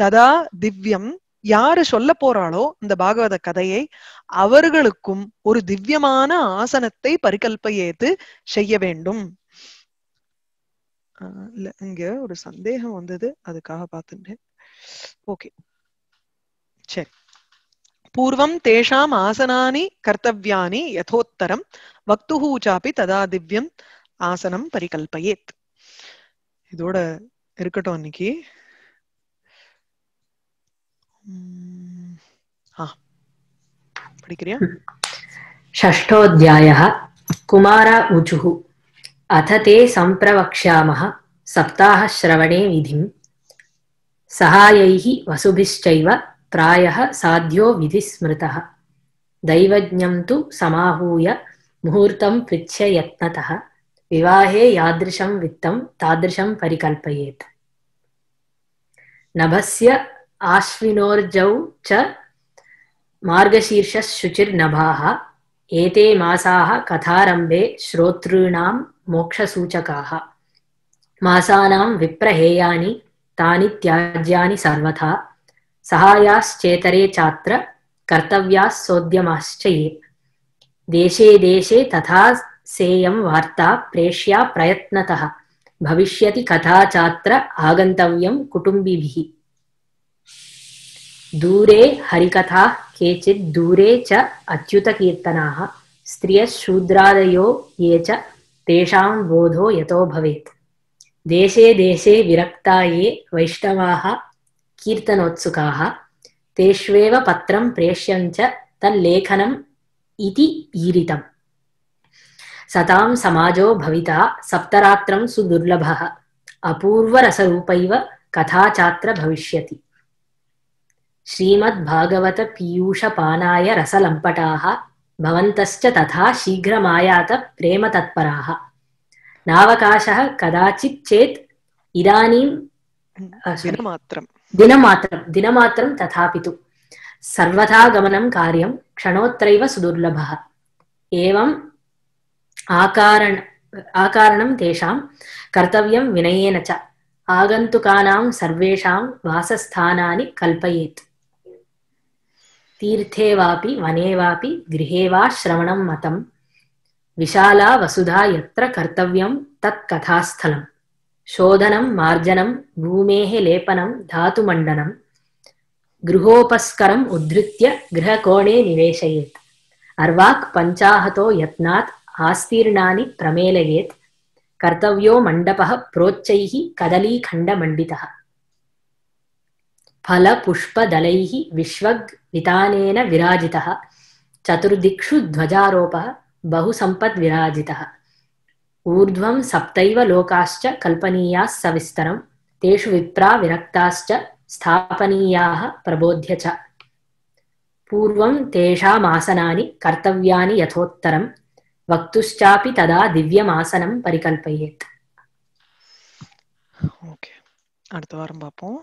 ததா திவ்யம் யாரு சொல்ல போறாளோ இந்த பாகவத கதையை அவர்களுக்கும் ஒரு திவ்யமான ஆசனத்தை பரிகல்ப ஏத்து செய்ய வேண்டும் இல்ல இங்க ஒரு சந்தேகம் வந்தது அதுக்காக பார்த்துட்டேன் ஓகே சரி பூர்வம் தேஷாம் ஆசனானி கர்த்தவியானி யதோத்தரம் வக்துஹூ ததா திவ்யம் ஆசனம் பரிகல்பயேத் இதோட இருக்கட்டும் இன்னைக்கு हाँ। पठिक्रिया षष्ठोऽध्यायः कुमार ऊचुः अथ ते सम्प्रवक्ष्यामः सप्ताहश्रवणे विधिं सहायैः वसुभिश्चैव प्रायः साध्यो विधिस्मृतः दैवज्ञं तु समाहूय मुहूर्तं पृच्छ यत्नतः विवाहे यादृशं वित्तं तादृशं परिकल्पयेत् नभस्य आश्विनोर्जौ च मार्गशीर्षशुचिर्नभाः एते मासाः कथारम्भे श्रोतॄणां मोक्षसूचकाः मासानां विप्रहेयानि तानि त्याज्यानि सर्वथा सहायाश्चेतरे चात्र कर्तव्यास्सोद्यमाश्च ये देशे देशे तथा सेयं वार्ता प्रेष्या प्रयत्नतः भविष्यति कथा चात्र आगन्तव्यं कुटुम्बिभिः दूरे हरिकथा केचित् दूरे च अच्युतकीर्तनाः स्त्रियः शूद्रादयो ये च तेषां बोधो यतो भवेत् देशे देशे विरक्ता ये वैष्णवाः कीर्तनोत्सुकाः तेष्वेव पत्रं प्रेष्यञ्च तल्लेखनम् इति ईरितम् सतां समाजो भविता सप्तरात्रं सुदुर्लभः अपूर्वरसरूपैव कथाचात्र भविष्यति శ్రీమద్భాగవత పీయూషపానాయ రసలంపటాः భవంతశ్చ తథా శీఘ్రమాయాత ప్రేమతత్పరాः నావకాశः కదాచిత్ చేత్ ఇదానీం దినమాత్రం దినమాత్రం దినమాత్రం తథాపితు సర్వథా గమనం కార్యం క్షణోత్రైవ సుదుర్లభ ఏవం ఆకారణ ఆకారణం తేషాం కర్తవ్యం వినయేన చ ఆగంతుకానాం సర్వేషాం వాసస్థానాన్ని కల్పయేత్ தீர்த்தே வாபி வனே வாபி கிரகே வா சிரவணம் மதம் விஷாலா வசுதா எத்திர கர்த்தவியம் தத் கதாஸ்தலம் சோதனம் மார்ஜனம் பூமேஹ லேபனம் தாத்துமண்டனம் गृहोपस्करम् उद्धृत्य गृहकोणे निवेशयेत् अर्वाक् पञ्चाहतो यत्नात् आस्तीर्णानि प्रमेलयेत् कर्तव्यो मण्डपः प्रोच्चैः कदलीखण्डमण्डितः फलपुष्पदलैः विश्वग् वितानेन विराजितः चतुर्दिक्षु ध्वजारोपः बहुसम्पद्विराजितः ऊर्ध्वं सप्तैव लोकाश्च कल्पनीयाः सविस्तरं तेषु विप्रा विरक्ताश्च स्थापनीयाः प्रबोध्य च पूर्वं तेषामासनानि कर्तव्यानि यथोत्तरं वक्तुश्चापि तदा दिव्यमासनं परिकल्पयेत् ஓகே அடுத்த வாரம் பார்ப்போம்